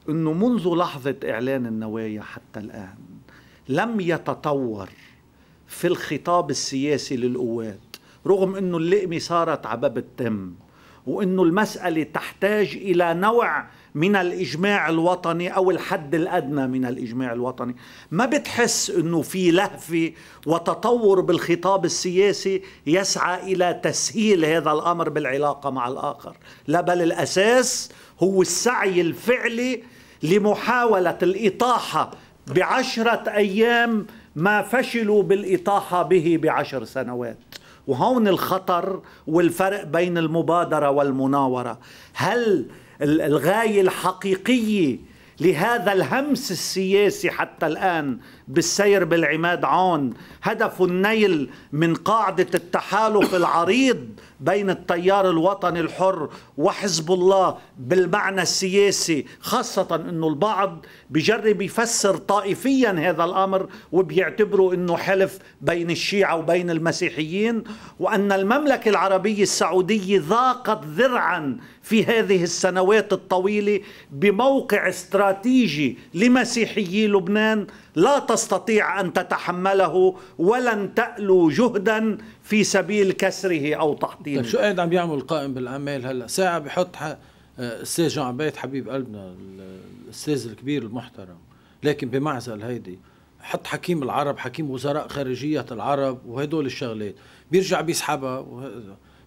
انه منذ لحظه اعلان النوايا حتى الان لم يتطور في الخطاب السياسي للقوات رغم انه اللقمه صارت على باب التم وانه المساله تحتاج الى نوع من الإجماع الوطني أو الحد الأدنى من الإجماع الوطني ما بتحس أنه في لهفة وتطور بالخطاب السياسي يسعى إلى تسهيل هذا الأمر بالعلاقة مع الآخر لا بل الأساس هو السعي الفعلي لمحاولة الإطاحة بعشرة أيام ما فشلوا بالإطاحة به بعشر سنوات وهون الخطر والفرق بين المبادرة والمناورة هل الغايه الحقيقيه لهذا الهمس السياسي حتى الان بالسير بالعماد عون هدف النيل من قاعدة التحالف العريض بين التيار الوطني الحر وحزب الله بالمعنى السياسي خاصة أنه البعض بجرب يفسر طائفيا هذا الأمر وبيعتبروا أنه حلف بين الشيعة وبين المسيحيين وأن المملكة العربية السعودية ضاقت ذرعا في هذه السنوات الطويلة بموقع استراتيجي لمسيحيي لبنان لا تستطيع ان تتحمله ولن تالو جهدا في سبيل كسره او تحطيمه طيب شو قاعد عم يعمل القائم بالاعمال هلا ساعه بحط استاذ آه، جان عبيد حبيب قلبنا الاستاذ الكبير المحترم لكن بمعزل هيدي حط حكيم العرب حكيم وزراء خارجية العرب وهدول الشغلات بيرجع بيسحبها و...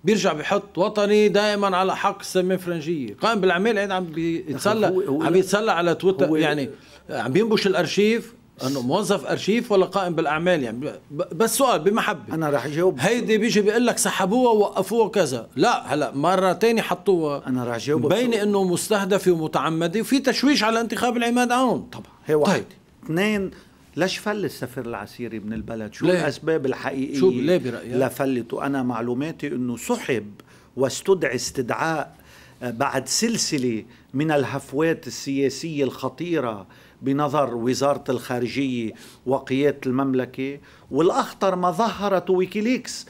بيرجع بحط وطني دائما على حق السمة الفرنجية قائم بالأعمال قاعد عم بيتسلى عم بيتسلى على تويتر يعني عم بينبش الأرشيف انه موظف ارشيف ولا قائم بالاعمال يعني بس سؤال بمحبه انا رح اجاوب هيدي بيجي بيقول لك سحبوها ووقفوها وكذا لا هلا مره ثانيه حطوها انا رح اجاوب بين انه مستهدفه ومتعمده وفي تشويش على انتخاب العماد عون طبعا هي واحد طيب. اثنين ليش فل السفير العسيري من البلد شو ليه؟ الاسباب الحقيقيه شو ليه برايك لفلت انا معلوماتي انه سحب واستدعي استدعاء بعد سلسله من الهفوات السياسيه الخطيره بنظر وزارة الخارجية وقيادة المملكة والأخطر ما ظهرت ويكيليكس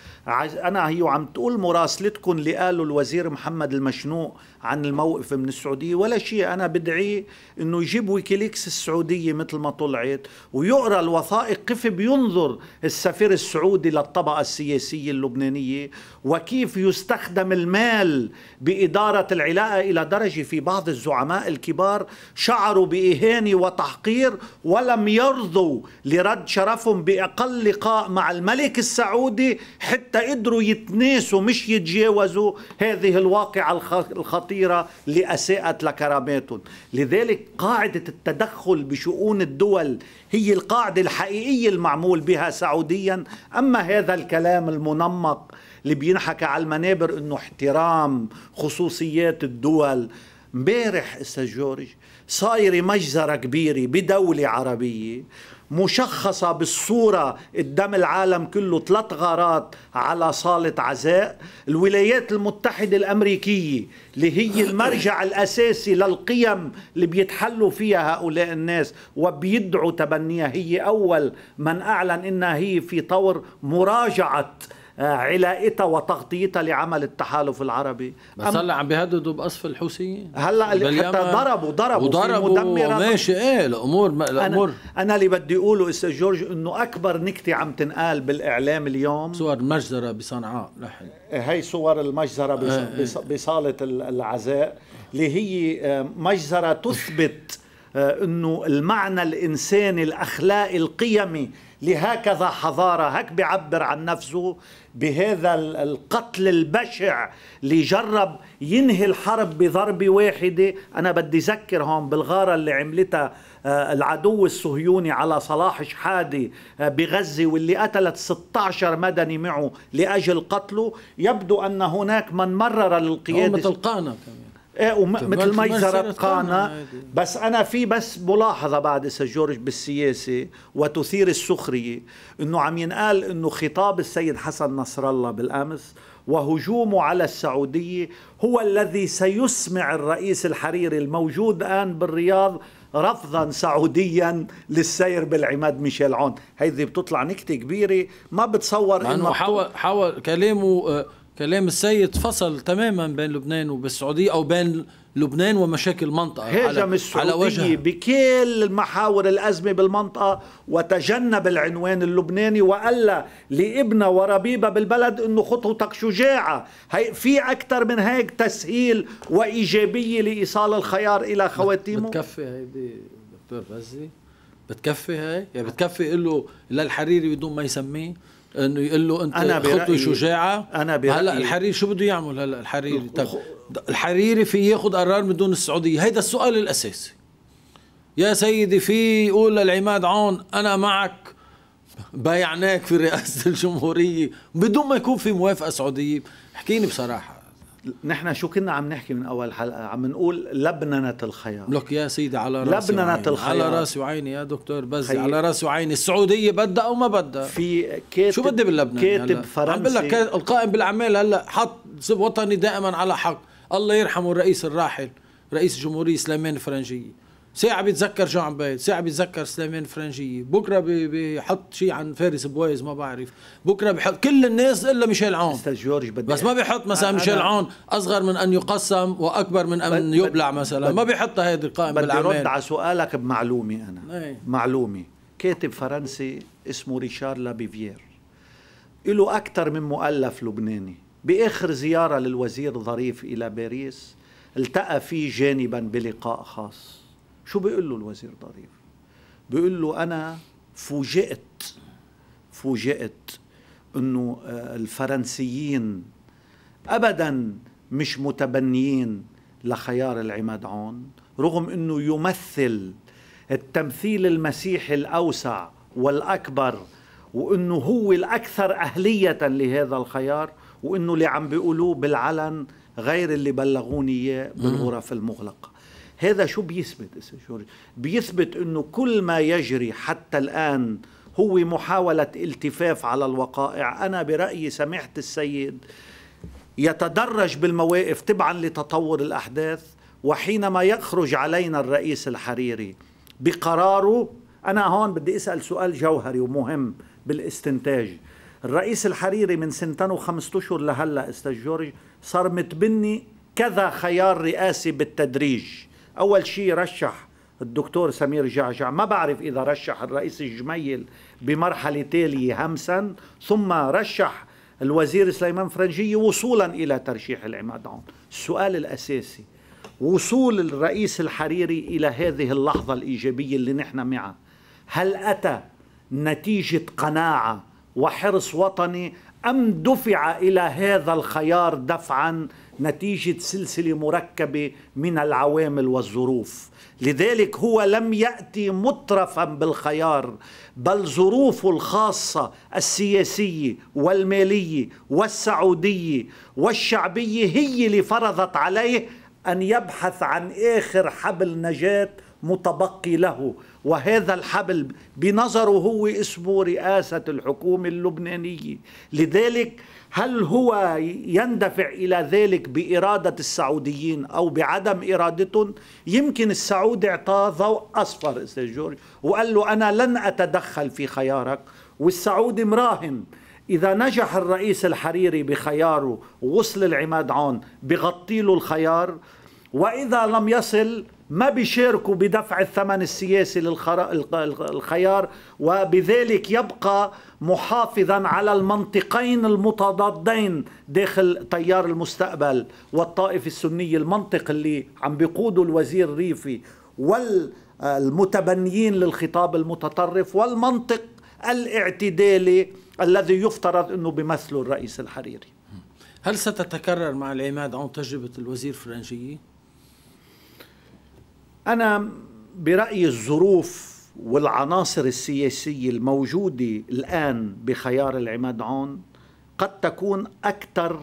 أنا هي عم تقول مراسلتكم اللي قالوا الوزير محمد المشنوق عن الموقف من السعوديه ولا شيء انا بدعي انه يجيب ويكيليكس السعوديه مثل ما طلعت ويقرا الوثائق كيف بينظر السفير السعودي للطبقه السياسيه اللبنانيه وكيف يستخدم المال باداره العلاقه الى درجه في بعض الزعماء الكبار شعروا باهانه وتحقير ولم يرضوا لرد شرفهم باقل لقاء مع الملك السعودي حتى قدروا يتناسوا مش يتجاوزوا هذه الواقعه الخطيره خطيرة لأساءت لكراماتهم لذلك قاعدة التدخل بشؤون الدول هي القاعدة الحقيقية المعمول بها سعوديا أما هذا الكلام المنمق اللي بينحكى على المنابر أنه احترام خصوصيات الدول امبارح استاذ جورج صايره مجزره كبيره بدوله عربيه مشخصة بالصورة قدام العالم كله ثلاث غارات على صالة عزاء الولايات المتحدة الأمريكية اللي هي المرجع الأساسي للقيم اللي بيتحلوا فيها هؤلاء الناس وبيدعوا تبنيها هي أول من أعلن أنها هي في طور مراجعة علاقتها وتغطيتها لعمل التحالف العربي بس هلا عم بيهددوا بقصف الحوثيين هلا حتى ضربوا ضربوا وضربوا مدمرة ماشي ايه الامور ما الامور انا, أنا اللي بدي اقوله استاذ جورج انه اكبر نكته عم تنقال بالاعلام اليوم صور المجزره بصنعاء لحن إيه، هي صور المجزره بص... إيه، إيه. بص... بصاله العزاء اللي هي آه، مجزره تثبت آه، انه المعنى الانساني الاخلاقي القيمي لهكذا حضاره هك بيعبر عن نفسه بهذا القتل البشع اللي جرب ينهي الحرب بضربه واحده انا بدي اذكر هون بالغاره اللي عملتها آه، العدو الصهيوني على صلاح شحادي آه، بغزه واللي قتلت 16 مدني معه لاجل قتله يبدو ان هناك من مرر للقياده القانا كمان ايه ومثل طيب، ما يسرت قانا بس انا في بس ملاحظه بعد اسا جورج بالسياسه وتثير السخريه انه عم ينقال انه خطاب السيد حسن نصر الله بالامس وهجومه على السعوديه هو الذي سيسمع الرئيس الحريري الموجود الان بالرياض رفضا سعوديا للسير بالعماد ميشيل عون هذه بتطلع نكته كبيره ما بتصور انه حاول حاول كلامه آه، كلام السيد فصل تماما بين لبنان وبالسعودية أو بين لبنان ومشاكل المنطقة هجم السعودية على وجهها. بكل محاور الأزمة بالمنطقة وتجنب العنوان اللبناني وألا لابنه وربيبة بالبلد أنه خطوتك شجاعة هي في أكثر من هيك تسهيل وإيجابية لإيصال الخيار إلى خواتيمه بتكفي هيدي دكتور غزي بتكفي هاي يعني بتكفي له للحريري بدون ما يسميه انه يقول له انت أنا خطوه شجاعه انا برأيي هلا الحريري شو بده يعمل هلا الحريري طب الحريري في ياخذ قرار من دون السعوديه هيدا السؤال الاساسي يا سيدي في يقول للعماد عون انا معك بايعناك في رئاسه الجمهوريه بدون ما يكون في موافقه سعوديه احكيني بصراحه نحن شو كنا عم نحكي من اول حلقه عم نقول لبننة الخيار لك يا سيدي على راسي لبننة وعيني. الخيار على راسي وعيني يا دكتور بس على راسي وعيني السعوديه بدها او ما بدها في كاتب شو بدي باللبنان كاتب هلا. فرنسي عم بقول لك القائم بالاعمال هلا حط وطني دائما على حق الله يرحمه الرئيس الراحل رئيس الجمهوريه سليمان الفرنجيه ساعة بيتذكر جو عبيد ساعة بيتذكر سليمان فرنجية بكرة بيحط شيء عن فارس بويز ما بعرف بكرة بيحط كل الناس إلا ميشيل عون أستاذ جورج بدي بس ما بيحط مثلا ميشيل عون أصغر من أن يقسم وأكبر من أن يبلع مثلا ما بيحط هيدي القائمة بدي رد على سؤالك بمعلومة أنا ايه؟ معلومة كاتب فرنسي اسمه ريشار لابيفير له أكثر من مؤلف لبناني بآخر زيارة للوزير ظريف إلى باريس التقى فيه جانبا بلقاء خاص شو بيقول له الوزير ظريف بيقول له انا فوجئت فوجئت انه آه، الفرنسيين ابدا مش متبنيين لخيار العماد عون رغم انه يمثل التمثيل المسيحي الاوسع والاكبر وانه هو الاكثر اهليه لهذا الخيار وانه اللي عم بيقولوه بالعلن غير اللي بلغوني اياه بالغرف المغلقه هذا شو بيثبت جورج بيثبت انه كل ما يجري حتى الان هو محاولة التفاف على الوقائع أنا برأيي سمعت السيد يتدرج بالمواقف تبعا لتطور الأحداث وحينما يخرج علينا الرئيس الحريري بقراره أنا هون بدي أسأل سؤال جوهري ومهم بالاستنتاج الرئيس الحريري من سنتين وخمسة أشهر لهلا استاذ جورج صار متبني كذا خيار رئاسي بالتدريج أول شيء رشح الدكتور سمير جعجع ما بعرف إذا رشح الرئيس الجميل بمرحلة تالية همسا ثم رشح الوزير سليمان فرنجية وصولا إلى ترشيح العماد عون السؤال الأساسي وصول الرئيس الحريري إلى هذه اللحظة الإيجابية اللي نحن معها هل أتى نتيجة قناعة وحرص وطني أم دفع إلى هذا الخيار دفعاً نتيجة سلسلة مركبة من العوامل والظروف لذلك هو لم يأتي مترفا بالخيار بل ظروفه الخاصة السياسية والمالية والسعودية والشعبية هي اللي فرضت عليه أن يبحث عن آخر حبل نجاة متبقي له وهذا الحبل بنظره هو اسمه رئاسة الحكومة اللبنانية لذلك هل هو يندفع إلى ذلك بإرادة السعوديين أو بعدم إرادتهم يمكن السعود اعطاه ضوء أصفر أستاذ جورج وقال له أنا لن أتدخل في خيارك والسعودي مراهن إذا نجح الرئيس الحريري بخياره ووصل العماد عون بغطي له الخيار وإذا لم يصل ما بيشاركوا بدفع الثمن السياسي للخيار وبذلك يبقى محافظا على المنطقين المتضادين داخل تيار المستقبل والطائفة السنية المنطق اللي عم بيقوده الوزير ريفي والمتبنيين للخطاب المتطرف والمنطق الاعتدالي الذي يفترض أنه بيمثله الرئيس الحريري هل ستتكرر مع العماد عن تجربة الوزير فرنجية؟ أنا برأيي الظروف والعناصر السياسية الموجودة الآن بخيار العماد عون قد تكون أكثر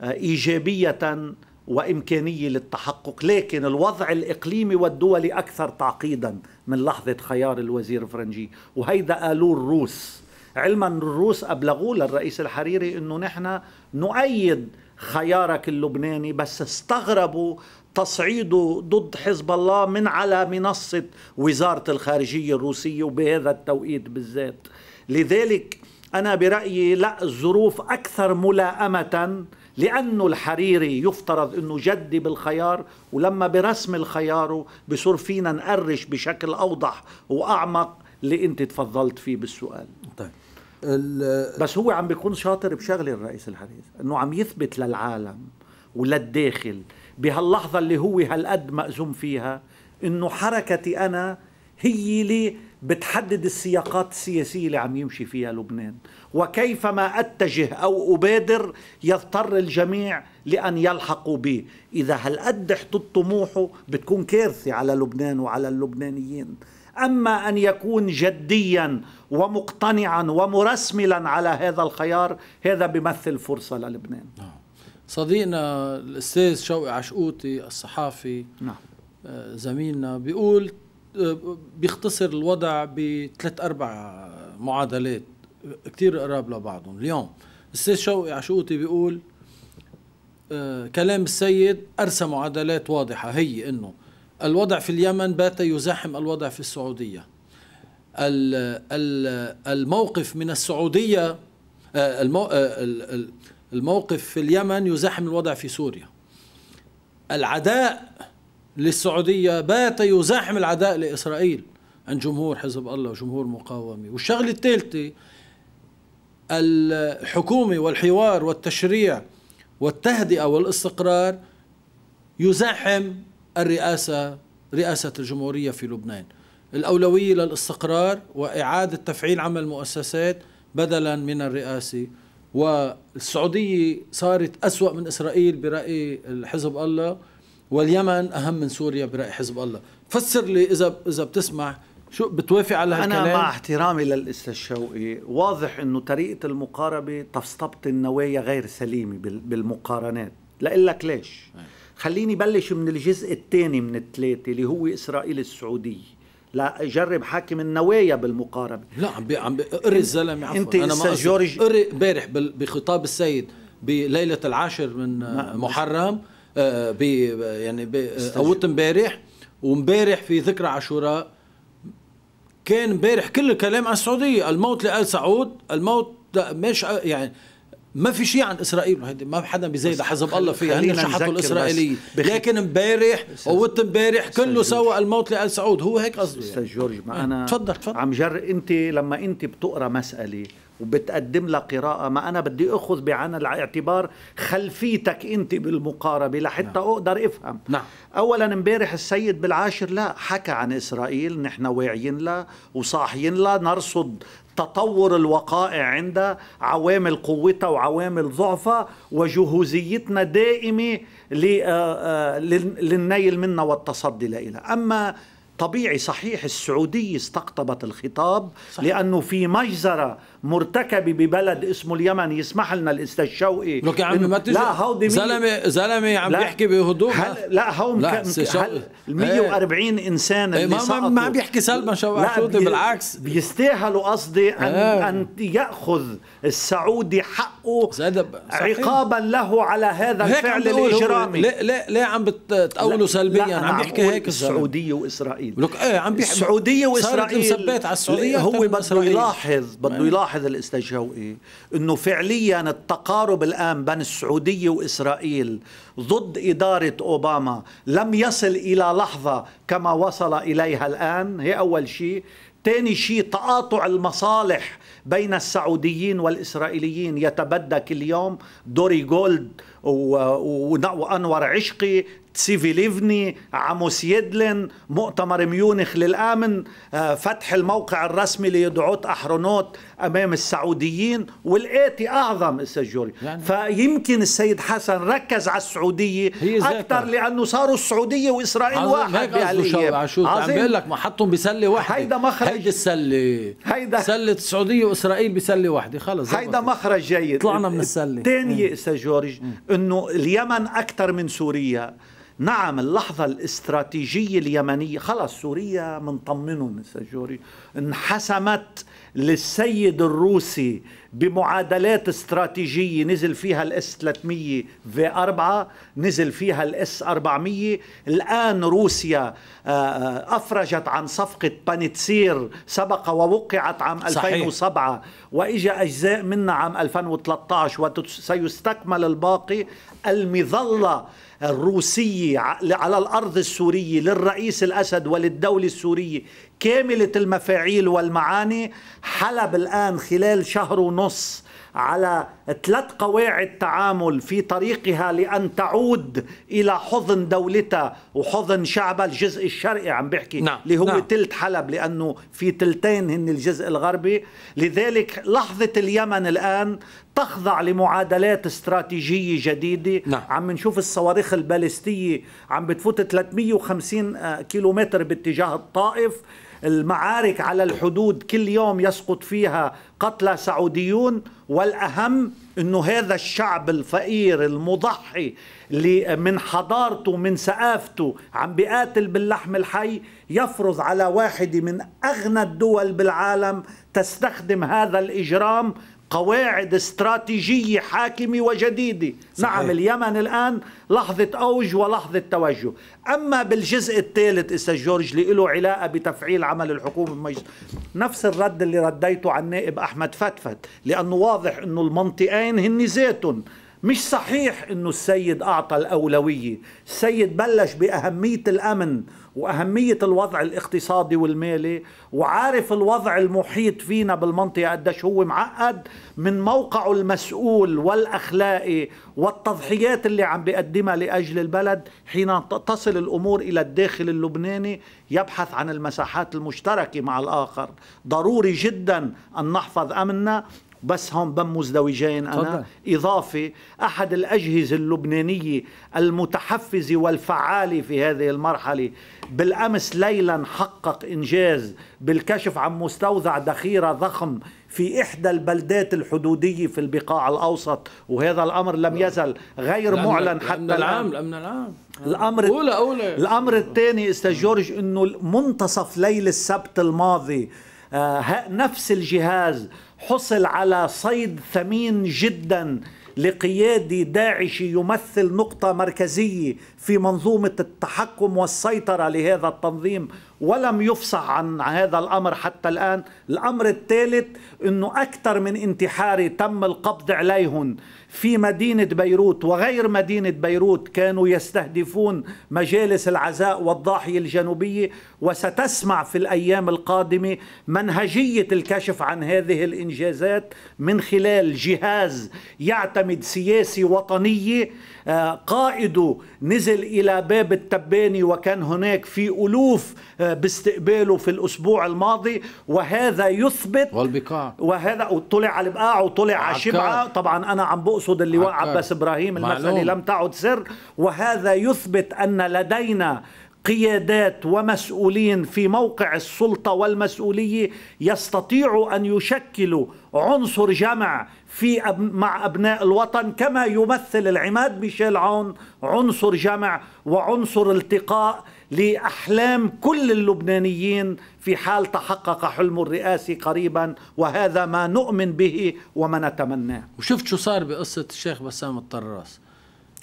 آه، إيجابية وإمكانية للتحقق لكن الوضع الإقليمي والدولي أكثر تعقيدا من لحظة خيار الوزير فرنجي وهيدا قالوه الروس علما الروس أبلغوا للرئيس الحريري أنه نحن نؤيد خيارك اللبناني بس استغربوا تصعيده ضد حزب الله من على منصة وزارة الخارجية الروسية وبهذا التوقيت بالذات لذلك أنا برأيي لا الظروف أكثر ملائمة لأنه الحريري يفترض أنه جدي بالخيار ولما برسم الخيار بصير فينا نقرش بشكل أوضح وأعمق اللي أنت تفضلت فيه بالسؤال طيب بس هو عم بيكون شاطر بشغله الرئيس الحريري أنه عم يثبت للعالم وللداخل بهاللحظة اللي هو هالقد مأزوم فيها إنه حركتي أنا هي اللي بتحدد السياقات السياسية اللي عم يمشي فيها لبنان وكيفما أتجه أو أبادر يضطر الجميع لأن يلحقوا بي إذا هالقد حطت طموحه بتكون كارثة على لبنان وعلى اللبنانيين أما أن يكون جديا ومقتنعا ومرسملا على هذا الخيار هذا بيمثل فرصة للبنان نعم. صديقنا الاستاذ شوقي عشقوطي الصحافي نعم آه، زميلنا بيقول آه، بيختصر الوضع بثلاث اربع معادلات كثير قراب لبعضهم اليوم الاستاذ شوقي عشقوطي بيقول آه، كلام السيد ارسى معادلات واضحه هي انه الوضع في اليمن بات يزاحم الوضع في السعوديه الموقف من السعوديه المو... الموقف في اليمن يزاحم الوضع في سوريا العداء للسعودية بات يزاحم العداء لإسرائيل عند جمهور حزب الله وجمهور المقاومة والشغلة الثالثة الحكومة والحوار والتشريع والتهدئة والاستقرار يزاحم الرئاسة رئاسة الجمهورية في لبنان الأولوية للاستقرار وإعادة تفعيل عمل المؤسسات بدلا من الرئاسة والسعودية صارت أسوأ من إسرائيل برأي حزب الله واليمن أهم من سوريا برأي حزب الله فسر لي إذا إذا بتسمع شو بتوافق على هالكلام؟ أنا مع احترامي للأستاذ الشوقي واضح أنه طريقة المقاربة تستبط النوايا غير سليمة بالمقارنات لأقول لك ليش خليني بلش من الجزء الثاني من الثلاثة اللي هو إسرائيل السعودية لا جرب حاكم النوايا بالمقاربه لا عم بي عم قري الزلمه عفوا انت انا ما جورج قري امبارح بخطاب السيد بليله العاشر من محرم آه، ب يعني قوت آه، امبارح وامبارح في ذكرى عاشوراء كان امبارح كل الكلام عن السعوديه الموت لال سعود الموت مش آه، يعني ما في شيء عن اسرائيل هيدي ما حدا بيزيد حزب الله فيها هن شحطوا الاسرائيليه لكن امبارح قوه امبارح كله سوى الموت لال سعود هو هيك قصده يعني. استاذ يعني. جورج ما إيه. انا تفضل تفضل عم جر انت لما انت بتقرا مساله وبتقدم لها قراءة ما أنا بدي أخذ بعين الاعتبار خلفيتك أنت بالمقاربة لحتى نعم. أقدر أفهم نعم. أولا امبارح السيد بالعاشر لا حكى عن إسرائيل نحن واعيين لها وصاحيين لها نرصد تطور الوقائع عندها عوامل قوتها وعوامل ضعفها وجهوزيتنا دائمة آه، آه، للنيل منها والتصدي لها أما طبيعي صحيح السعودية استقطبت الخطاب صحيح. لأنه في مجزرة مرتكبة ببلد اسمه اليمن يسمح لنا الأستاذ شوقي لك يا عمي ما تجي لا هودي زلمة زلمة عم بيحكي بهدوء هل لا هون لا هل 140 ايه. إنسان إيه، اللي ما سقطوا ما عم بيحكي سلبا شوقي بي بالعكس بيستاهلوا قصدي أن ايه. أن يأخذ السعودي حقه عقابا له على هذا الفعل الإجرامي ليه ليه عم بتقولوا سلبيا عم بيحكي هيك السعودية وإسرائيل اسرائيل لك ايه عم بيحكي السعوديه واسرائيل صارت على السعوديه هو بده يلاحظ بده يلاحظ الاستاذ شوقي انه فعليا التقارب الان بين السعوديه واسرائيل ضد اداره اوباما لم يصل الى لحظه كما وصل اليها الان هي اول شيء ثاني شيء تقاطع المصالح بين السعوديين والإسرائيليين يتبدى كل يوم دوري جولد وأنور عشقي سيفي ليفني عموس يدلن مؤتمر ميونخ للامن فتح الموقع الرسمي ليدعوت احرونوت امام السعوديين والاتي اعظم استاذ يعني فيمكن السيد حسن ركز على السعوديه اكثر لانه صاروا السعوديه واسرائيل واحد بهالايام عم بقول لك ما حطهم بسله واحده هيدا مخرج هيدي السله هيدا سله السعوديه واسرائيل بسله واحده خلص هيدا مخرج جيد طلعنا من السله ثانية استاذ جورج انه اليمن اكثر من سوريا نعم اللحظة الاستراتيجية اليمنية خلص سوريا منطمنهم جوري انحسمت للسيد الروسي بمعادلات استراتيجية نزل فيها الاس 300 في 4 نزل فيها الاس 400 الآن روسيا آه، آه، أفرجت عن صفقة بانيتسير سبق ووقعت عام 2007 وإجا أجزاء منها عام 2013 وسيستكمل الباقي المظلة الروسية على الأرض السورية للرئيس الأسد وللدولة السورية كاملة المفاعيل والمعاني حلب الآن خلال شهر ونص ونص على ثلاث قواعد تعامل في طريقها لأن تعود إلى حضن دولتها وحضن شعبها الجزء الشرقي عم بحكي نعم. اللي هو نعم. تلت حلب لأنه في تلتين هن الجزء الغربي لذلك لحظة اليمن الآن تخضع لمعادلات استراتيجية جديدة نعم. عم نشوف الصواريخ البالستية عم بتفوت 350 آه، كيلومتر باتجاه الطائف المعارك على الحدود كل يوم يسقط فيها قتلى سعوديون والأهم أنه هذا الشعب الفقير المضحي اللي من حضارته من ثقافته عم بيقاتل باللحم الحي يفرض على واحدة من أغنى الدول بالعالم تستخدم هذا الإجرام قواعد استراتيجية حاكمة وجديدة صحيح. نعم اليمن الآن لحظة أوج ولحظة توجه أما بالجزء الثالث إسا جورج اللي له علاقة بتفعيل عمل الحكومة بمجلس نفس الرد اللي رديته عن نائب أحمد فتفت لأنه واضح أنه المنطقين هن ذاتهم مش صحيح أنه السيد أعطى الأولوية السيد بلش بأهمية الأمن واهميه الوضع الاقتصادي والمالي وعارف الوضع المحيط فينا بالمنطقه قديش هو معقد من موقعه المسؤول والاخلاقي والتضحيات اللي عم بيقدمها لاجل البلد حين تصل الامور الى الداخل اللبناني يبحث عن المساحات المشتركه مع الاخر ضروري جدا ان نحفظ امننا بس هون بم مزدوجين أنا طبعا. إضافة أحد الأجهزة اللبنانية المتحفزة والفعالة في هذه المرحلة بالأمس ليلا حقق إنجاز بالكشف عن مستودع ذخيرة ضخم في إحدى البلدات الحدودية في البقاع الأوسط وهذا الأمر لم يزل غير الأمن معلن حتى الآن الأمن العام الأمر أولى أولى الأمر الثاني أستاذ جورج أنه منتصف ليل السبت الماضي آه، نفس الجهاز حصل على صيد ثمين جدا لقيادي داعشي يمثل نقطة مركزية في منظومة التحكم والسيطرة لهذا التنظيم ولم يفصح عن هذا الأمر حتى الآن الأمر الثالث أنه أكثر من انتحاري تم القبض عليهم في مدينة بيروت وغير مدينة بيروت كانوا يستهدفون مجالس العزاء والضاحية الجنوبية وستسمع في الأيام القادمة منهجية الكشف عن هذه الإنجازات من خلال جهاز يعتمد سياسي وطنية قائده نزل إلى باب التباني وكان هناك في ألوف آه، باستقباله في الأسبوع الماضي وهذا يثبت والبقاع وهذا طلع على البقاع وطلع على شبعه طبعا أنا عم بقصد اللواء عباس إبراهيم المسألة لم تعد سر وهذا يثبت أن لدينا قيادات ومسؤولين في موقع السلطة والمسؤولية يستطيعوا أن يشكلوا عنصر جمع في أب مع أبناء الوطن كما يمثل العماد ميشيل عون عنصر جمع وعنصر التقاء لأحلام كل اللبنانيين في حال تحقق حلم الرئاسي قريبا وهذا ما نؤمن به وما نتمناه وشفت شو صار بقصة الشيخ بسام الطراس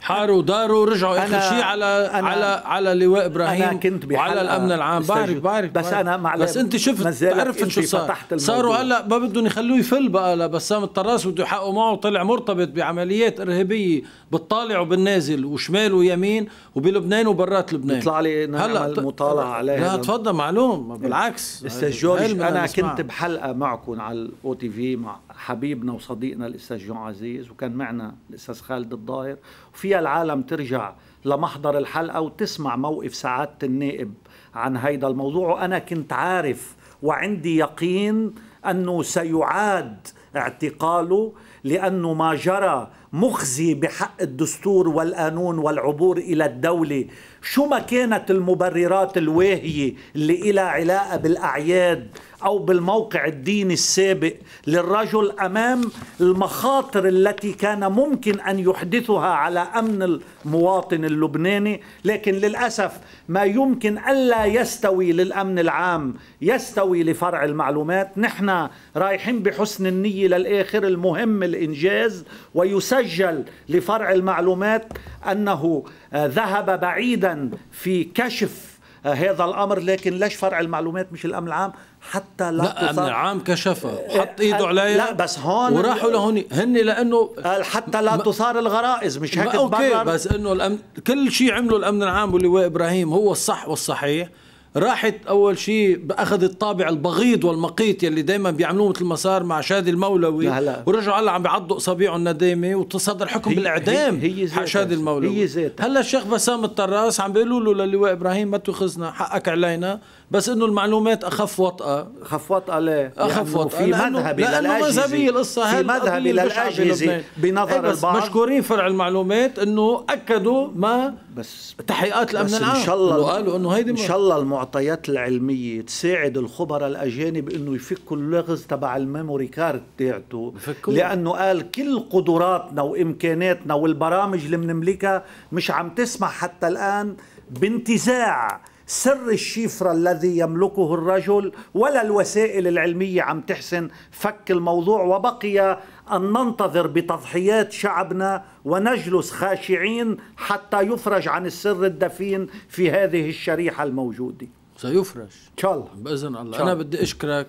حاروا داروا رجعوا اخر شيء على أنا على على لواء ابراهيم أنا كنت وعلى الامن العام بعرف بعرف بس انا مع بس انت شفت عرفت شو صار صاروا هلا ما بدهم يخلوه يفل بقى لبسام الطراس بده يحققوا معه وطلع مرتبط بعمليات ارهابيه بالطالع وبالنازل وشمال ويمين وبلبنان وبرات لبنان بيطلع لي هلا المطالعه عليها لا تفضل معلوم بالعكس استاذ جورج انا كنت بحلقه معكم على الاو تي في مع حبيبنا وصديقنا الاستاذ جون عزيز وكان معنا الاستاذ خالد الضاير وفيها العالم ترجع لمحضر الحلقه وتسمع موقف سعاده النائب عن هيدا الموضوع وانا كنت عارف وعندي يقين انه سيعاد اعتقاله لانه ما جرى مخزي بحق الدستور والقانون والعبور الى الدوله شو ما كانت المبررات الواهيه اللي لها علاقه بالاعياد او بالموقع الديني السابق للرجل امام المخاطر التي كان ممكن ان يحدثها على امن المواطن اللبناني لكن للاسف ما يمكن الا يستوي للامن العام يستوي لفرع المعلومات نحن رايحين بحسن النيه للاخر المهم الانجاز ويسجل لفرع المعلومات انه آه، ذهب بعيدا في كشف آه، هذا الامر لكن ليش فرع المعلومات مش الامن العام حتى لا, لا عام كشفها حط ايده عليها لا بس هون وراحوا لهون هن لانه حتى لا تثار الغرائز مش هيك اوكي بس انه الامن كل شيء عمله الامن العام واللواء ابراهيم هو الصح والصحيح راحت اول شيء اخذت الطابع البغيض والمقيت يلي دائما بيعملوه مثل ما صار مع شادي المولوي لا. ورجعوا هلا عم بيعضوا اصابعهم ندامه وتصدر حكم هي بالاعدام هي, هي حق شادي المولوي هي هلا الشيخ بسام الطراس عم بيقولوا له للواء ابراهيم ما تخزنا حقك علينا بس انه المعلومات اخف وطأه اخف وطأه ليه؟ اخف وطأه في مذهبي لانه مذهبي القصه هي مذهبي للاجهزه بنظر إيه البعض مشكورين فرع المعلومات انه اكدوا ما بس تحقيقات الامن العام ان شاء الله قالوا انه هيدي ان شاء الله المعطيات العلميه تساعد الخبراء الاجانب انه يفكوا اللغز تبع الميموري كارد تاعته لانه قال كل قدراتنا وامكاناتنا والبرامج اللي بنملكها مش عم تسمح حتى الان بانتزاع سر الشفرة الذي يملكه الرجل ولا الوسائل العلمية عم تحسن فك الموضوع وبقي أن ننتظر بتضحيات شعبنا ونجلس خاشعين حتى يفرج عن السر الدفين في هذه الشريحة الموجودة سيفرج إن شاء الله بإذن الله أنا بدي أشكرك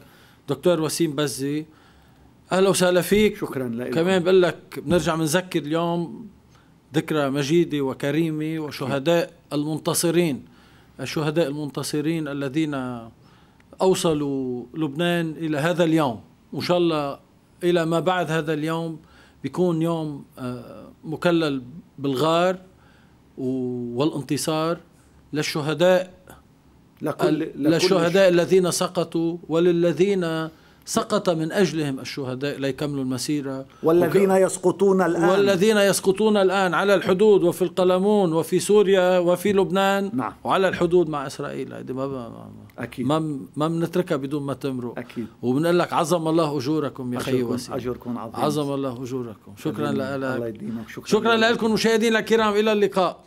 دكتور وسيم بزي أهلا وسهلا فيك شكرا لك كمان بقول لك بنرجع بنذكر اليوم ذكرى مجيدة وكريمة وشهداء المنتصرين الشهداء المنتصرين الذين أوصلوا لبنان إلى هذا اليوم وإن شاء الله إلى ما بعد هذا اليوم بيكون يوم آه، مكلل بالغار والانتصار للشهداء لكل للشهداء الذين سقطوا وللذين سقط من أجلهم الشهداء ليكملوا المسيرة والذين وك... يسقطون الآن والذين يسقطون الآن على الحدود وفي القلمون وفي سوريا وفي لبنان نعم. وعلى الحدود مع إسرائيل هذه ما ما أكيد. ما ما بنتركها بدون ما تمرق أكيد وبنقول لك عظم الله أجوركم يا خي وسيم أجركم عظيم عظم الله أجوركم شكرا لك شكرا, شكرا لكم مشاهدينا الكرام إلى اللقاء